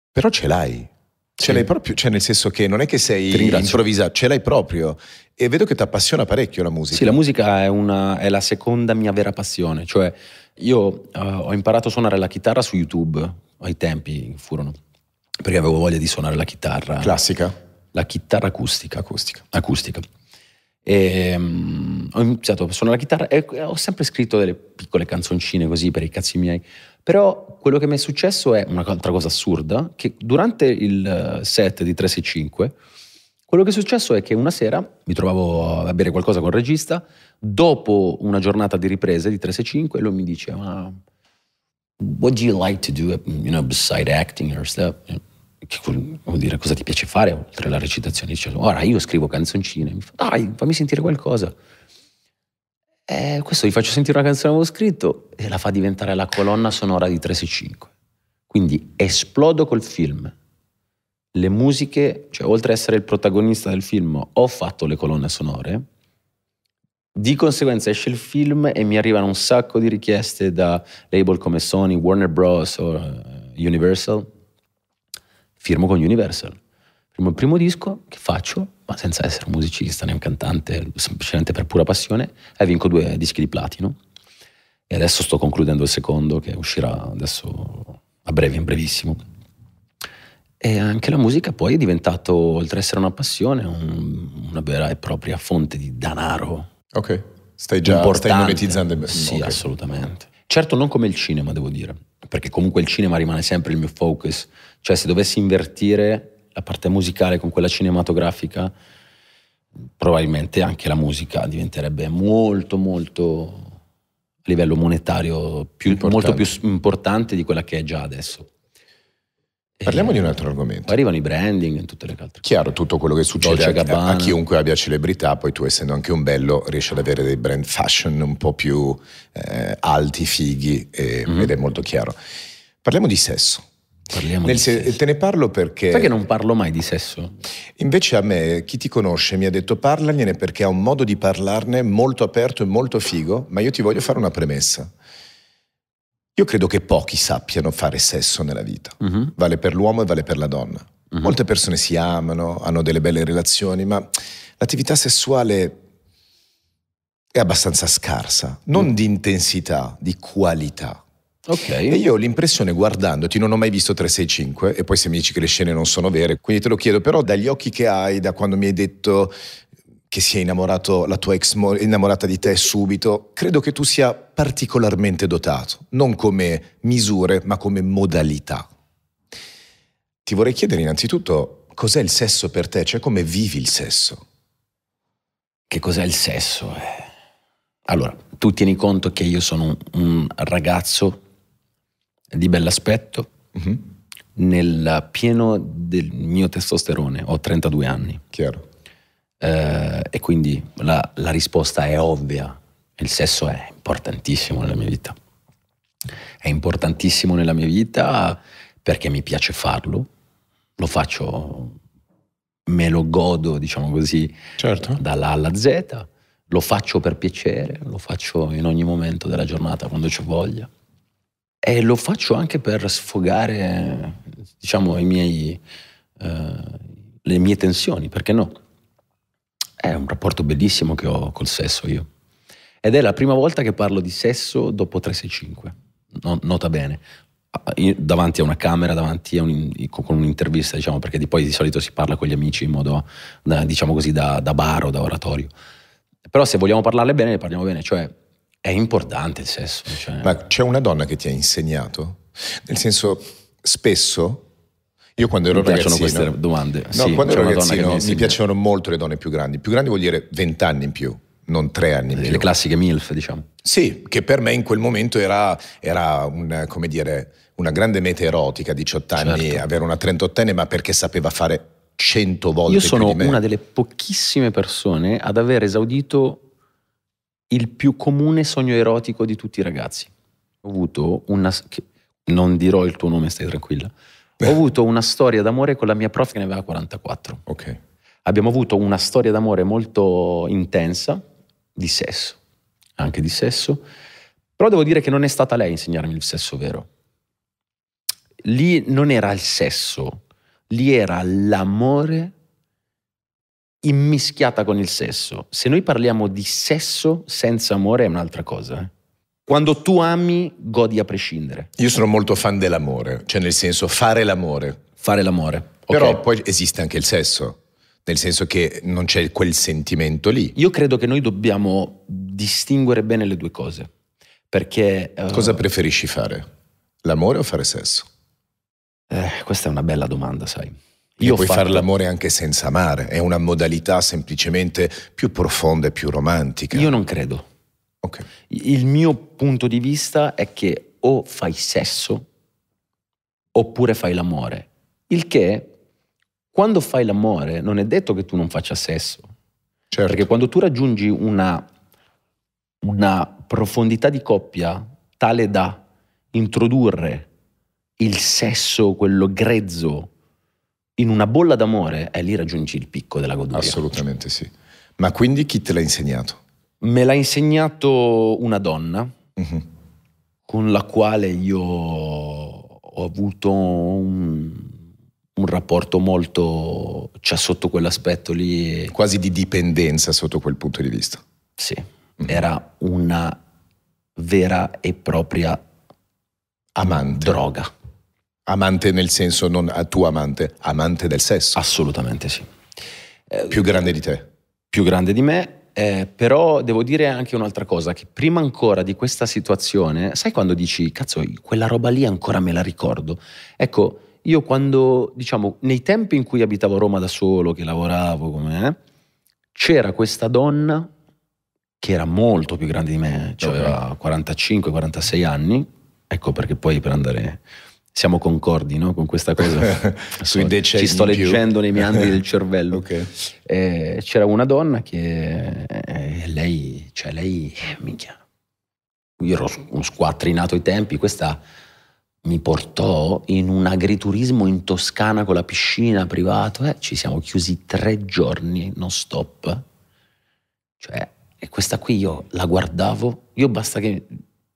Però ce l'hai, Ce sì. l'hai proprio, cioè nel senso che non è che sei improvvisato, ce l'hai proprio e vedo che ti appassiona parecchio la musica. Sì, la musica è, una, è la seconda mia vera passione, cioè io uh, ho imparato a suonare la chitarra su YouTube ai tempi furono, perché avevo voglia di suonare la chitarra. Classica? La chitarra acustica. Acustica. Acustica. E, um, ho iniziato a suonare la chitarra e ho sempre scritto delle piccole canzoncine così per i cazzi miei. Però quello che mi è successo è un'altra cosa assurda, che durante il eh, set di 365, quello che è successo è che una sera mi trovavo a bere qualcosa con il regista, dopo una giornata di riprese di 365, lui mi dice, ma, what do you like to do, you know, beside acting or stuff? che, dire, cosa ti piace fare oltre alla recitazione? Dice, ora io scrivo canzoncine, mi fa, dai, fammi sentire qualcosa. Eh, questo gli faccio sentire una canzone che avevo scritto e la fa diventare la colonna sonora di 365. Quindi esplodo col film. Le musiche, cioè oltre ad essere il protagonista del film, ho fatto le colonne sonore. Di conseguenza esce il film e mi arrivano un sacco di richieste da label come Sony, Warner Bros. o eh, Universal firmo con Universal. Firmo il primo disco che faccio, ma senza essere un musicista né un cantante, semplicemente per pura passione, e vinco due dischi di platino. E adesso sto concludendo il secondo che uscirà adesso a breve, in brevissimo. E anche la musica poi è diventato, oltre ad essere una passione, un, una vera e propria fonte di danaro. Ok, stai già importante. stai monetizzando. Sì, okay. assolutamente. Certo non come il cinema, devo dire, perché comunque il cinema rimane sempre il mio focus cioè se dovessi invertire la parte musicale con quella cinematografica, probabilmente anche la musica diventerebbe molto molto a livello monetario più, molto più importante di quella che è già adesso. Parliamo e, di un altro argomento. arrivano i branding e tutte le altre cose. Chiaro, tutto quello che succede a, a, chiunque abbia celebrità, poi tu essendo anche un bello riesci ad avere dei brand fashion un po' più eh, alti, fighi e, mm-hmm. ed è molto chiaro. Parliamo di sesso. Parliamo Nel, di sesso. Te ne parlo perché... Sai che non parlo mai di sesso? Invece a me, chi ti conosce mi ha detto parlagliene perché ha un modo di parlarne molto aperto e molto figo, ma io ti voglio fare una premessa. Io credo che pochi sappiano fare sesso nella vita. Uh-huh. Vale per l'uomo e vale per la donna. Uh-huh. Molte persone si amano, hanno delle belle relazioni, ma l'attività sessuale è abbastanza scarsa, non uh di intensità, di qualità. Okay. E io ho l'impressione, guardandoti, non ho mai visto 365 e poi se mi dici che le scene non sono vere, quindi te lo chiedo, però dagli occhi che hai, da quando mi hai detto che si è innamorato, la tua ex moglie innamorata di te subito, credo che tu sia particolarmente dotato, non come misure, ma come modalità. Ti vorrei chiedere innanzitutto cos'è il sesso per te, cioè come vivi il sesso? Che cos'è il sesso? Eh. Allora, tu tieni conto che io sono un ragazzo di bell'aspetto, uh-huh. nel pieno del mio testosterone, ho 32 anni. Chiaro. Eh, e quindi la, la, risposta è ovvia, il sesso è importantissimo nella mia vita. È importantissimo nella mia vita perché mi piace farlo, lo faccio, me lo godo, diciamo così, certo. dalla A alla Z, lo faccio per piacere, lo faccio in ogni momento della giornata, quando c'è voglia. E lo faccio anche per sfogare, diciamo, miei, eh, le mie tensioni, perché no? È un rapporto bellissimo che ho col sesso io. Ed è la prima volta che parlo di sesso dopo 365, no, nota bene. Ah, davanti a una camera, davanti a un, con un'intervista, diciamo, perché di poi di solito si parla con gli amici in modo, da, diciamo così, da, da bar o da oratorio. Però se vogliamo parlarle bene, parliamo bene. Cioè, è importante il sesso. Cioè. Ma c'è una donna che ti ha insegnato? Nel senso, spesso io quando ero mi piacciono queste domande. No, sì, quando ero ragazzino mi, mi, piacevano molto le donne più grandi. Più grandi vuol dire vent'anni in più, non tre anni in più. Le classiche MILF, diciamo. Sì, che per me in quel momento era, era un, come dire, una grande meta erotica, 18 anni, certo. avere una 38enne, ma perché sapeva fare 100 volte Io sono una delle pochissime persone ad aver esaudito il più comune sogno erotico di tutti i ragazzi. Ho avuto una... non dirò il tuo nome, stai tranquilla. Ho avuto una storia d'amore con la mia prof che ne aveva 44. Ok. Abbiamo avuto una storia d'amore molto intensa, di sesso, anche di sesso, però devo dire che non è stata lei a insegnarmi il sesso vero. Lì non era il sesso, lì era l'amore immischiata con il sesso. Se noi parliamo di sesso senza amore è un'altra cosa. Eh. Quando tu ami, godi a prescindere. Io sono molto fan dell'amore, cioè nel senso fare l'amore. Fare l'amore. Okay. Però poi esiste anche il sesso, nel senso che non c'è quel sentimento lì. Io credo che noi dobbiamo distinguere bene le due cose. Perché. Uh... Cosa preferisci fare? L'amore o fare sesso? Eh, questa è una bella domanda, sai. Io puoi fatto... fare l'amore anche senza amare, è una modalità semplicemente più profonda e più romantica. Io non credo. Okay. Il mio punto di vista è che o fai sesso oppure fai l'amore. Il che, quando fai l'amore, non è detto che tu non faccia sesso. Certo. Perché quando tu raggiungi una, una profondità di coppia tale da introdurre il sesso, quello grezzo, in una bolla d'amore, eh, lì raggiungi il picco della goduria. Assolutamente sì. Ma quindi chi te l'ha insegnato? Me l'ha insegnato una donna uh-huh. con la quale io ho avuto un, un rapporto molto, cioè sotto quell'aspetto lì. Quasi di dipendenza sotto quel punto di vista. Sì, uh-huh. era una vera e propria amante. Droga. Amante nel senso non a tuo amante, amante del sesso. Assolutamente sì. Eh, più grande di te. Più grande di me, eh, però devo dire anche un'altra cosa, che prima ancora di questa situazione, sai quando dici, cazzo, quella roba lì ancora me la ricordo? Ecco, io quando, diciamo, nei tempi in cui abitavo a Roma da solo, che lavoravo come... Eh, c'era questa donna che era molto più grande di me, cioè aveva 45-46 anni, ecco perché poi per andare siamo concordi no? con questa cosa. Sui decenni. Ci sto leggendo nei meandri del cervello. Okay. Eh, c'era una donna che eh, lei, cioè lei, minchia, io ero un squattrinato ai tempi, questa mi portò in un agriturismo in Toscana con la piscina privata, eh, ci siamo chiusi tre giorni non stop. Cioè, e questa qui io la guardavo, io basta che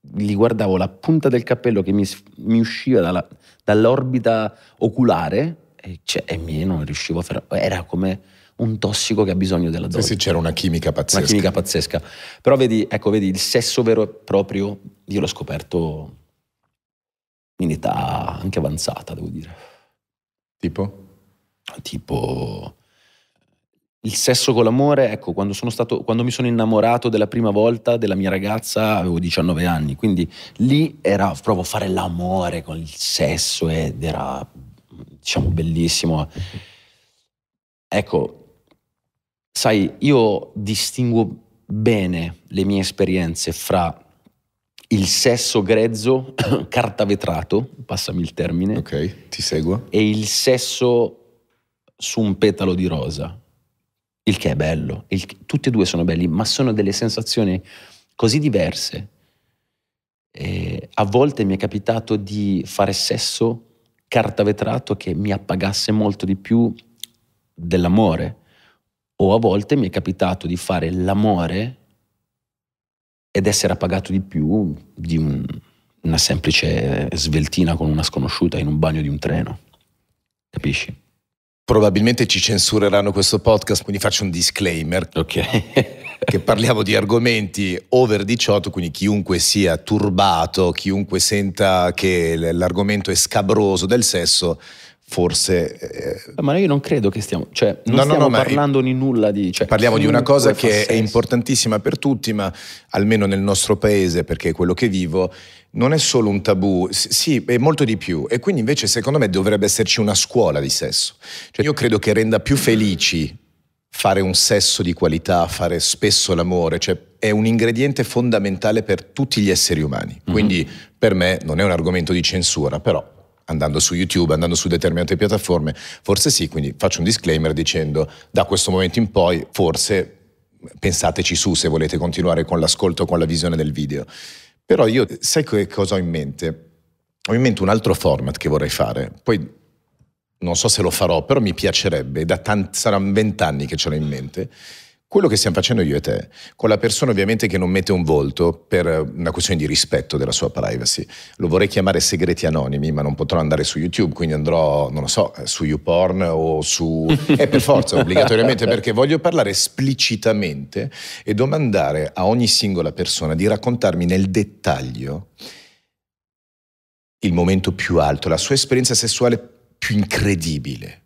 gli guardavo la punta del cappello che mi, mi usciva dalla, dall'orbita oculare e, cioè, e mie, non riuscivo a fare. Era come un tossico che ha bisogno della donna. Sì, sì, c'era una chimica pazzesca. Una chimica pazzesca. Però vedi, ecco, vedi, il sesso vero e proprio, io l'ho scoperto in età anche avanzata, devo dire. Tipo? Tipo il sesso con l'amore, ecco, quando, stato, quando, mi sono innamorato della prima volta della mia ragazza avevo 19 anni, quindi lì era proprio fare l'amore con il sesso ed era, diciamo, bellissimo. Ecco, sai, io distingo bene le mie esperienze fra il sesso grezzo, carta vetrato, passami il termine. Ok, ti seguo. E il sesso su un petalo di rosa il che è bello, il, tutti e due sono belli, ma sono delle sensazioni così diverse. E a volte mi è capitato di fare sesso cartavetrato che mi appagasse molto di più dell'amore, o a volte mi è capitato di fare l'amore ed essere appagato di più di un, una semplice sveltina con una sconosciuta in un bagno di un treno. Capisci? probabilmente ci censureranno questo podcast, quindi faccio un disclaimer. Ok. che parliamo di argomenti over 18, quindi chiunque sia turbato, chiunque senta che l'argomento è scabroso del sesso, forse... Eh, eh... Ma io non credo che stiamo... Cioè, non no, stiamo no, no, parlando di nulla di... Cioè, parliamo di mm, una cosa che è importantissima per tutti, ma almeno nel nostro paese, perché è quello che vivo, non è solo un tabù, sì, è molto di più. E quindi invece secondo me dovrebbe esserci una scuola di sesso. Cioè, io credo che renda più felici fare un sesso di qualità, fare spesso l'amore, cioè è un ingrediente fondamentale per tutti gli esseri umani. Mm-hmm. Quindi mm-hmm. per me non è un argomento di censura, però andando su YouTube, andando su determinate piattaforme, forse sì, quindi faccio un disclaimer dicendo da questo momento in poi forse pensateci su se volete continuare con l'ascolto, con la visione del video. Però io sai che cosa ho in mente? Ho in mente un altro format che vorrei fare, poi non so se lo farò, però mi piacerebbe, da tant- saranno vent'anni che ce l'ho in mente quello che stiamo facendo io e te, con la persona ovviamente che non mette un volto per eh, una questione di rispetto della sua privacy, lo vorrei chiamare segreti anonimi, ma non potrò andare su YouTube, quindi andrò, non lo so, eh, su YouPorn o su... Eh, per forza, obbligatoriamente, perché voglio parlare esplicitamente e domandare a ogni singola persona di raccontarmi nel dettaglio il momento più alto, la sua esperienza sessuale più incredibile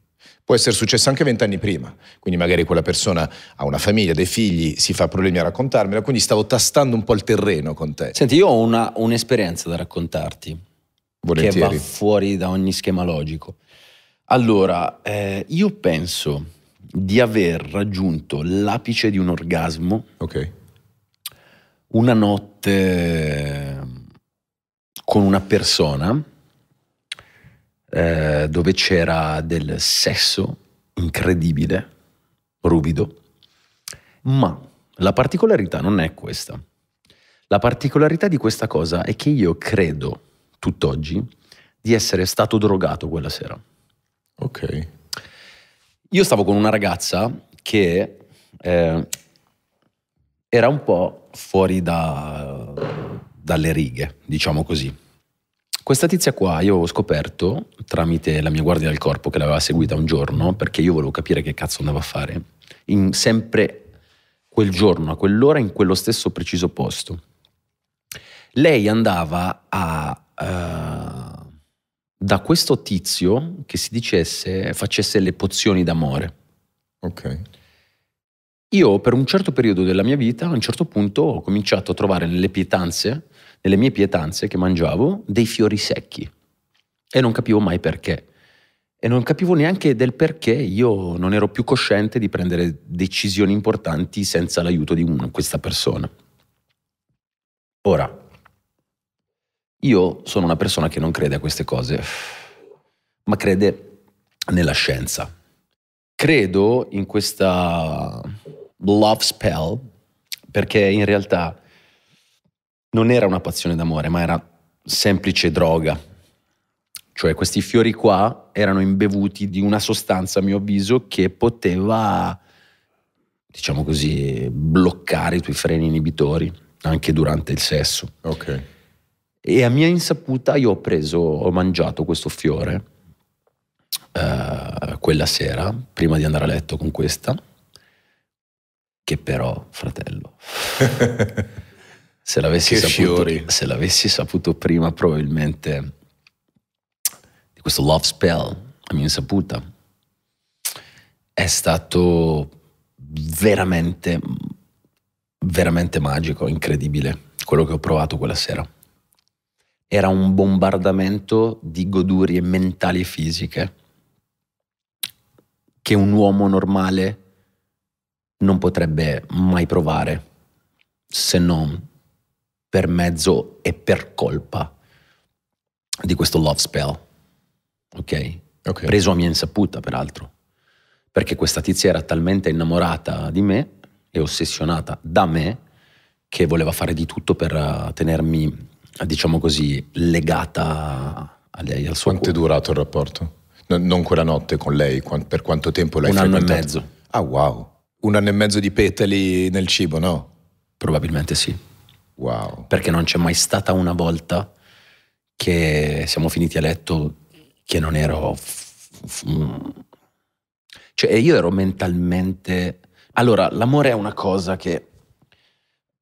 Può essere successo anche vent'anni prima, quindi magari quella persona ha una famiglia, dei figli, si fa problemi a raccontarmela, quindi stavo tastando un po' il terreno con te. Senti, io ho una, un'esperienza da raccontarti, Volentieri. che va fuori da ogni schema logico. Allora, eh, io penso di aver raggiunto l'apice di un orgasmo okay. una notte con una persona eh, dove c'era del sesso incredibile, ruvido, ma la particolarità non è questa. La particolarità di questa cosa è che io credo, tutt'oggi, di essere stato drogato quella sera. Ok. Io stavo con una ragazza che eh, era un po' fuori da, dalle righe, diciamo così. Questa tizia qua io ho scoperto tramite la mia guardia del corpo che l'aveva seguita un giorno perché io volevo capire che cazzo andava a fare, in sempre quel giorno, a quell'ora, in quello stesso preciso posto. Lei andava a... Uh, da questo tizio che si dicesse, facesse le pozioni d'amore. Ok. Io per un certo periodo della mia vita, a un certo punto, ho cominciato a trovare nelle pietanze nelle mie pietanze che mangiavo dei fiori secchi e non capivo mai perché. E non capivo neanche del perché io non ero più cosciente di prendere decisioni importanti senza l'aiuto di una, questa persona. Ora, io sono una persona che non crede a queste cose, ma crede nella scienza. Credo in questa love spell perché in realtà non era una passione d'amore, ma era semplice droga. Cioè questi fiori qua erano imbevuti di una sostanza, a mio avviso, che poteva, diciamo così, bloccare i tuoi freni inibitori anche durante il sesso. Ok. E a mia insaputa io ho preso, ho mangiato questo fiore eh, quella sera, prima di andare a letto con questa, che però, fratello... Se l'avessi, saputo, se l'avessi saputo prima, probabilmente di questo love spell a mia insaputa è stato veramente, veramente magico, incredibile quello che ho provato quella sera. Era un bombardamento di godurie mentali e fisiche che un uomo normale non potrebbe mai provare se non per mezzo e per colpa di questo love spell, ok? okay. Preso a mia insaputa, peraltro, perché questa tizia era talmente innamorata di me e ossessionata da me che voleva fare di tutto per eh, tenermi, diciamo così, legata a lei, al suo Quanto cuore. è durato il rapporto? non quella notte con lei, per quanto tempo l'hai Un anno frequentato? e mezzo. Ah wow, un anno e mezzo di petali nel cibo, no? Probabilmente sì. Wow. Perché non c'è mai stata una volta che siamo finiti a letto che non ero... Mm. Cioè io ero mentalmente... Allora, l'amore è una cosa che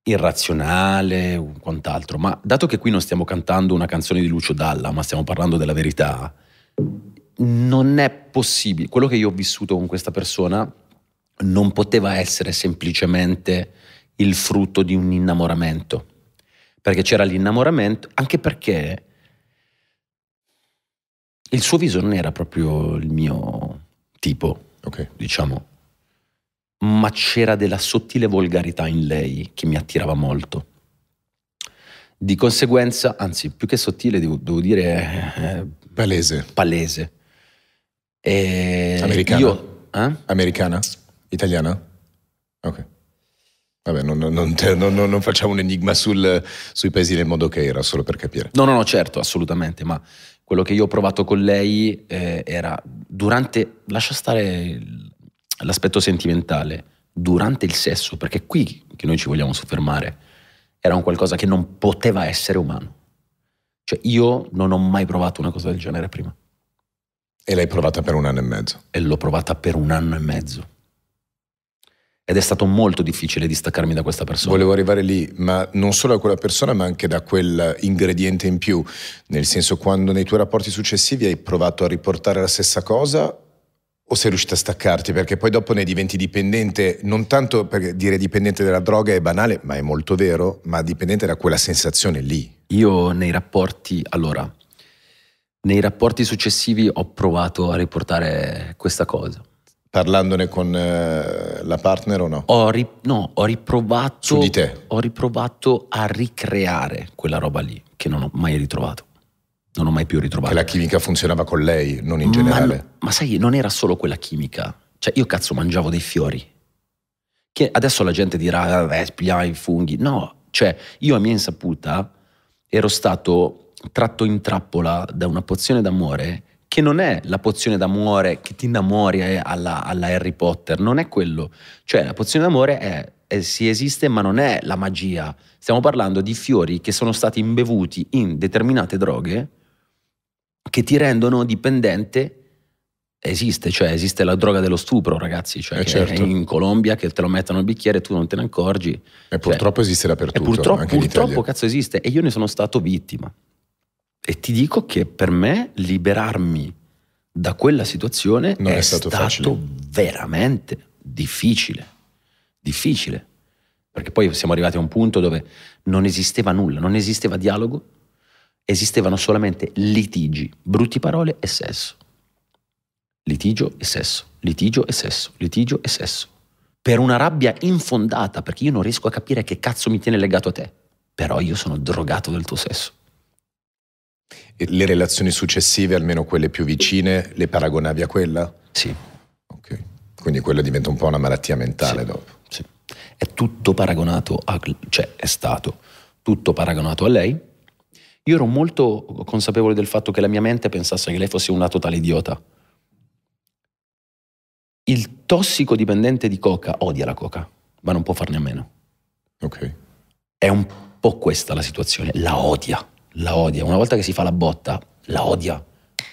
irrazionale o quant'altro, ma dato che qui non stiamo cantando una canzone di Lucio Dalla, ma stiamo parlando della verità, non è possibile. Quello che io ho vissuto con questa persona non poteva essere semplicemente il frutto di un innamoramento. Perché c'era l'innamoramento, anche perché il suo viso non era proprio il mio tipo, okay. diciamo, ma c'era della sottile volgarità in lei che mi attirava molto. Di conseguenza, anzi, più che sottile, devo, devo dire... Eh, palese. Palese. E Americana? Io, eh? Americana? Italiana? Ok. Vabbè, non, non, non, non, facciamo un enigma sul, sui paesi del mondo che era, solo per capire. No, no, no, certo, assolutamente, ma quello che io ho provato con lei eh, era durante, lascia stare l'aspetto sentimentale, durante il sesso, perché qui che noi ci vogliamo soffermare, era un qualcosa che non poteva essere umano. Cioè io non ho mai provato una cosa del genere prima. E l'hai provata per un anno e mezzo? E l'ho provata per un anno e mezzo ed è stato molto difficile distaccarmi da questa persona. Volevo arrivare lì, ma non solo da quella persona, ma anche da quel ingrediente in più, nel senso quando nei tuoi rapporti successivi hai provato a riportare la stessa cosa o sei riuscita a staccarti? Perché poi dopo ne diventi dipendente, non tanto perché dire dipendente dalla droga è banale, ma è molto vero, ma dipendente da quella sensazione lì. Io nei rapporti, allora, nei rapporti successivi ho provato a riportare questa cosa Parlandone con eh, la partner o no? Ho ri- no, ho riprovato. Su di te. Ho riprovato a ricreare quella roba lì che non ho mai ritrovato. Non ho mai più ritrovato. Che la chimica funzionava con lei, non in generale. Ma, ma sai, non era solo quella chimica. Cioè, io cazzo mangiavo dei fiori. Che adesso la gente dirà, eh, spigliamo i funghi. No, cioè, io a mia insaputa ero stato tratto in trappola da una pozione d'amore che non è la pozione d'amore che ti innamori alla, alla Harry Potter, non è quello. Cioè la pozione d'amore è si esiste, ma non è la magia. Stiamo parlando di fiori che sono stati imbevuti in determinate droghe che ti rendono dipendente. Esiste, cioè esiste la droga dello stupro, ragazzi. Cioè eh certo. in Colombia che te lo mettono al bicchiere e tu non te ne accorgi. E cioè, purtroppo esiste dappertutto. E purtroppo, purtroppo cazzo esiste. E io ne sono stato vittima. E ti dico che per me liberarmi da quella situazione non è, è stato, stato veramente difficile. Difficile. Perché poi siamo arrivati a un punto dove non esisteva nulla, non esisteva dialogo, esistevano solamente litigi, brutti parole e sesso. Litigio e sesso, litigio e sesso, litigio e sesso. Per una rabbia infondata, perché io non riesco a capire che cazzo mi tiene legato a te. Però io sono drogato del tuo sesso le relazioni successive, almeno quelle più vicine, le paragonavi a quella? Sì. Okay. Quindi quella diventa un po' una malattia mentale sì, dopo. Sì. È tutto paragonato a... cioè è stato tutto paragonato a lei. Io ero molto consapevole del fatto che la mia mente pensasse che lei fosse una totale idiota. Il tossicodipendente di coca odia la coca, ma non può farne a meno. Ok. È un po' questa la situazione, la odia la odia. Una volta che si fa la botta, la odia.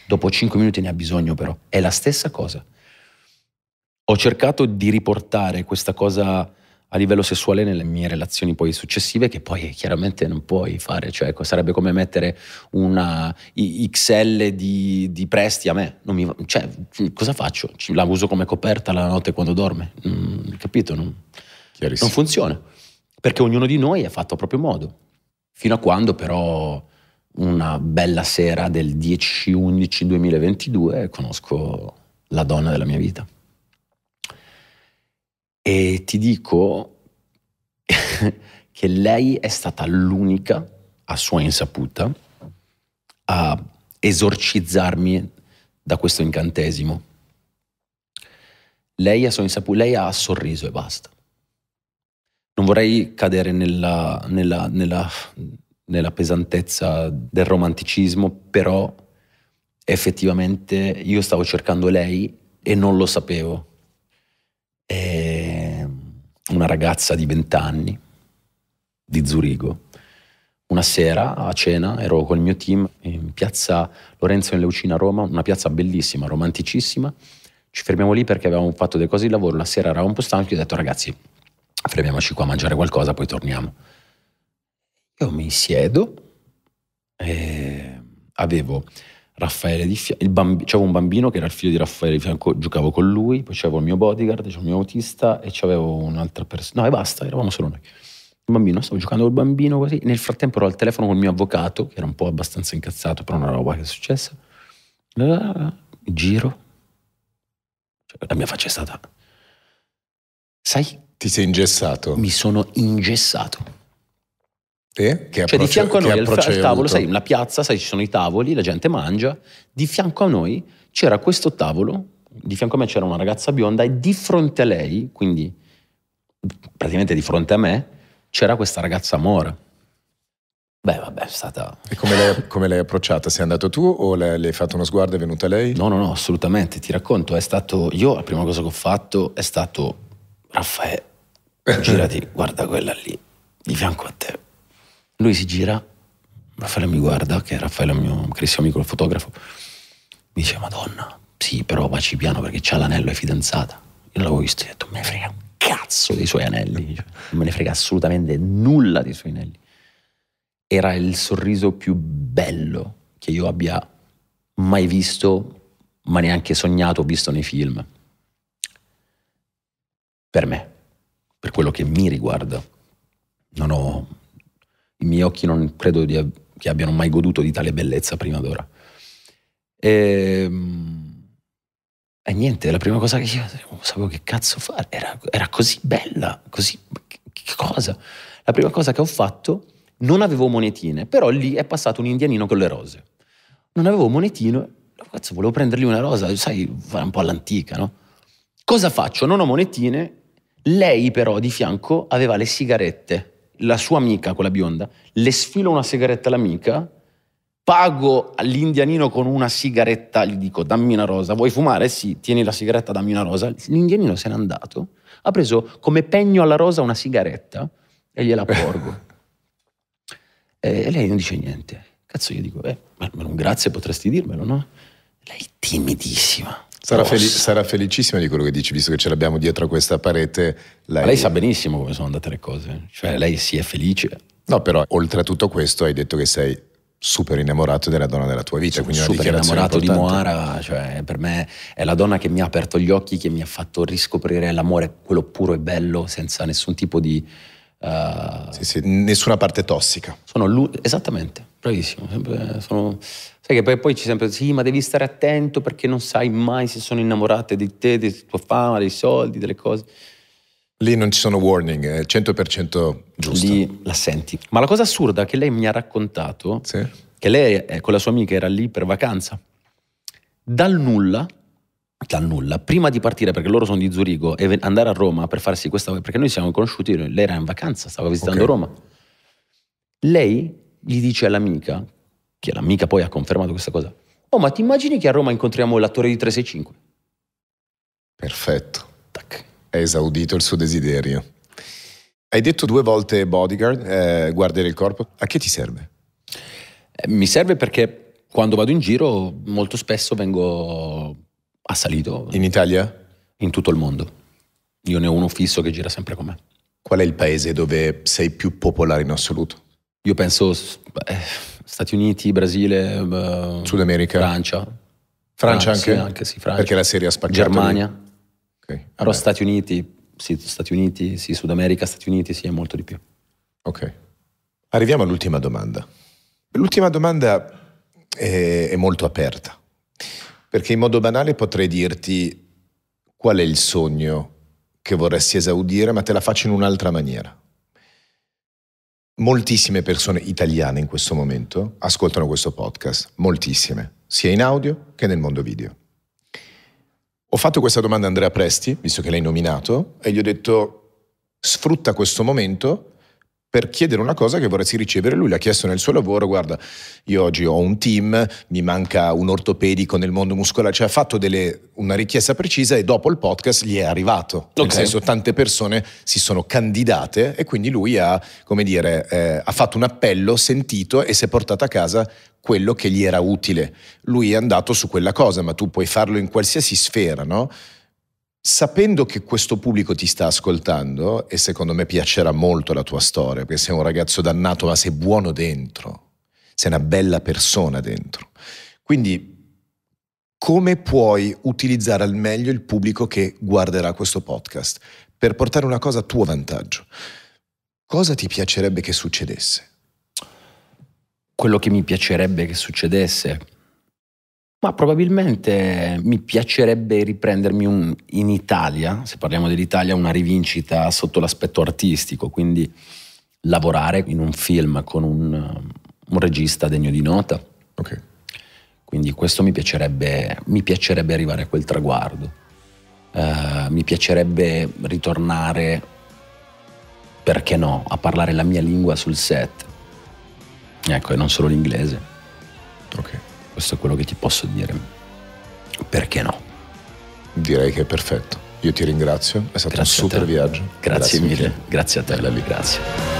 Dopo 5 minuti ne ha bisogno però. È la stessa cosa. Ho cercato di riportare questa cosa a livello sessuale nelle mie relazioni poi successive che poi chiaramente non puoi fare, cioè sarebbe come mettere una XL di, di presti a me, mi, cioè mm, cosa faccio? La uso come coperta la notte quando dorme, mm, capito? Non, non funziona, perché ognuno di noi è fatto a proprio modo, fino a quando però una bella sera del 10-11-2022 conosco la donna della mia vita. E ti dico che lei è stata l'unica, a sua insaputa, a esorcizzarmi da questo incantesimo. Lei a sua insaputa, lei ha sorriso e basta. Non vorrei cadere nella, nella, nella nella pesantezza del romanticismo, però effettivamente io stavo cercando lei e non lo sapevo. È una ragazza di 20 anni, di Zurigo. Una sera a cena ero col mio team in piazza Lorenzo in Leucina a Roma, una piazza bellissima, romanticissima. Ci fermiamo lì perché avevamo fatto delle cose di lavoro, la sera eravamo un po' stanchi e ho detto ragazzi, fermiamoci qua a mangiare qualcosa, poi torniamo. Io mi siedo e eh, avevo Raffaele di fianco, bambi- c'avevo un bambino che era il figlio di Raffaele di fianco, giocavo con lui, poi c'avevo il mio bodyguard, c'avevo il mio autista e c'avevo un'altra persona. No, e basta, eravamo solo noi. Il bambino, stavo giocando col bambino così, nel frattempo ero al telefono col mio avvocato, che era un po' abbastanza incazzato però una roba che è successa. Giro. Cioè, la mia faccia è stata... Sai? Ti sei ingessato? Mi sono ingessato che cioè di fianco a noi al, al, tavolo, sai, una piazza, sai, ci sono i tavoli, la gente mangia. Di fianco a noi c'era questo tavolo, di fianco a me c'era una ragazza bionda e di fronte a lei, quindi praticamente di fronte a me, c'era questa ragazza amore. Beh, vabbè, è stata. E come l'hai, come l'hai approcciata? Sei andato tu o le, le hai fatto uno sguardo? È venuta lei? No, no, no, assolutamente. Ti racconto, è stato. Io la prima cosa che ho fatto è stato. Raffaele, girati, guarda quella lì, di fianco a te lui si gira, Raffaele mi guarda, che Raffaele è un mio carissimo amico, il fotografo, mi dice, Madonna, sì, però vaci piano perché c'ha l'anello, è fidanzata. Io l'avevo visto e ho detto, me ne frega un cazzo dei suoi anelli, cioè, non me ne frega assolutamente nulla dei suoi anelli. Era il sorriso più bello che io abbia mai visto, ma neanche sognato, visto nei film. Per me, per quello che mi riguarda, non ho i miei occhi non credo di, che abbiano mai goduto di tale bellezza prima d'ora. E, ehm, e niente, la prima cosa che io sapevo che cazzo fare era, era così bella, così... Che cosa? La prima cosa che ho fatto, non avevo monetine, però lì è passato un indianino con le rose. Non avevo monetine, cazzo, volevo prendergli una rosa, sai, fare un po' all'antica, no? Cosa faccio? Non ho monetine, lei però di fianco aveva le sigarette la sua amica, quella bionda, le sfilo una sigaretta all'amica, pago all'indianino con una sigaretta, gli dico dammi una rosa, vuoi fumare? Sì, tieni la sigaretta, dammi una rosa. L'indianino se n'è andato, ha preso come pegno alla rosa una sigaretta e gliela porgo. Eh, e lei non dice niente. Cazzo, io dico, eh, un grazie potresti dirmelo, no? Lei timidissima. Sarà, feli- sarà, felicissima di quello che dici, visto che ce l'abbiamo dietro a questa parete. Lei... lei sa benissimo come sono andate le cose, cioè lei si è felice. No, però oltre a tutto questo hai detto che sei super innamorato della donna della tua vita. Sono super innamorato importante. di Moara, cioè per me è la donna che mi ha aperto gli occhi, che mi ha fatto riscoprire l'amore, quello puro e bello, senza nessun tipo di eh, sì, sì, nessuna parte tossica. Sono esattamente, bravissimo. Sempre, sono, sai che poi, poi c'è sempre, sì, ma devi stare attento perché non sai mai se sono innamorate di te, della tua fama, dei soldi, delle cose. Lì non ci sono warning, è 100% giusto. Lì la senti. Ma la cosa assurda che lei mi ha raccontato, sì. che lei eh, con la sua amica era lì per vacanza, dal nulla dal nulla, prima di partire, perché loro sono di Zurigo, e andare a Roma per farsi questa. perché noi siamo conosciuti, lei era in vacanza, stava visitando okay. Roma. Lei gli dice all'amica, che l'amica poi ha confermato questa cosa: Oh, ma ti immagini che a Roma incontriamo l'attore di 365? Perfetto. Tac. È esaudito il suo desiderio. Hai detto due volte bodyguard, eh, guardiere del corpo. A che ti serve? Eh, mi serve perché quando vado in giro molto spesso vengo ha salito. In Italia? In tutto il mondo. Io ne ho uno fisso che gira sempre con me. Qual è il paese dove sei più popolare in assoluto? Io penso eh, Stati Uniti, Brasile, eh, Sud America, Francia. Francia, Francia anche? Sì, anche sì, Francia. Perché la serie ha spaccato. Germania. Okay, vabbè. Però Stati Uniti, sì, Stati Uniti, sì, Sud America, Stati Uniti, sì, è molto di più. Ok. Arriviamo all'ultima domanda. L'ultima domanda è, è molto aperta perché in modo banale potrei dirti qual è il sogno che vorresti esaudire, ma te la faccio in un'altra maniera. Moltissime persone italiane in questo momento ascoltano questo podcast, moltissime, sia in audio che nel mondo video. Ho fatto questa domanda a Andrea Presti, visto che l'hai nominato, e gli ho detto sfrutta questo momento per chiedere una cosa che vorresti ricevere. Lui l'ha chiesto nel suo lavoro, guarda, io oggi ho un team, mi manca un ortopedico nel mondo muscolare, cioè ha fatto delle, una richiesta precisa e dopo il podcast gli è arrivato. Okay. Nel senso tante persone si sono candidate e quindi lui ha, come dire, eh, ha fatto un appello sentito e si è portato a casa quello che gli era utile. Lui è andato su quella cosa, ma tu puoi farlo in qualsiasi sfera, no? Sapendo che questo pubblico ti sta ascoltando, e secondo me piacerà molto la tua storia, perché sei un ragazzo dannato, ma sei buono dentro, sei una bella persona dentro. Quindi, come puoi utilizzare al meglio il pubblico che guarderà questo podcast per portare una cosa a tuo vantaggio? Cosa ti piacerebbe che succedesse? Quello che mi piacerebbe che succedesse ma probabilmente mi piacerebbe riprendermi un, in Italia, se parliamo dell'Italia, una rivincita sotto l'aspetto artistico, quindi lavorare in un film con un, un regista degno di nota. Okay. Quindi questo mi piacerebbe, mi piacerebbe, arrivare a quel traguardo. Uh, mi piacerebbe ritornare, perché no, a parlare la mia lingua sul set. Ecco, e non solo l'inglese. Ok questo è quello che ti posso dire. Perché no? Direi che è perfetto. Io ti ringrazio, è stato grazie un super viaggio. Grazie, grazie mille, grazie a te. Bella Grazie.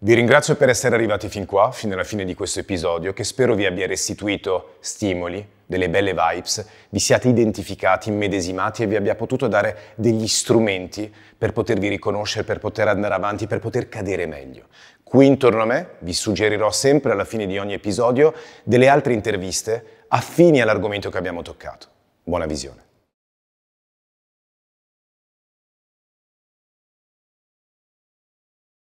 Vi ringrazio per essere arrivati fin qua, fino alla fine di questo episodio, che spero vi abbia restituito stimoli, delle belle vibes, vi siate identificati, immedesimati e vi abbia potuto dare degli strumenti per potervi riconoscere, per poter andare avanti, per poter cadere meglio. Qui intorno a me vi suggerirò sempre alla fine di ogni episodio delle altre interviste affini all'argomento che abbiamo toccato. Buona visione.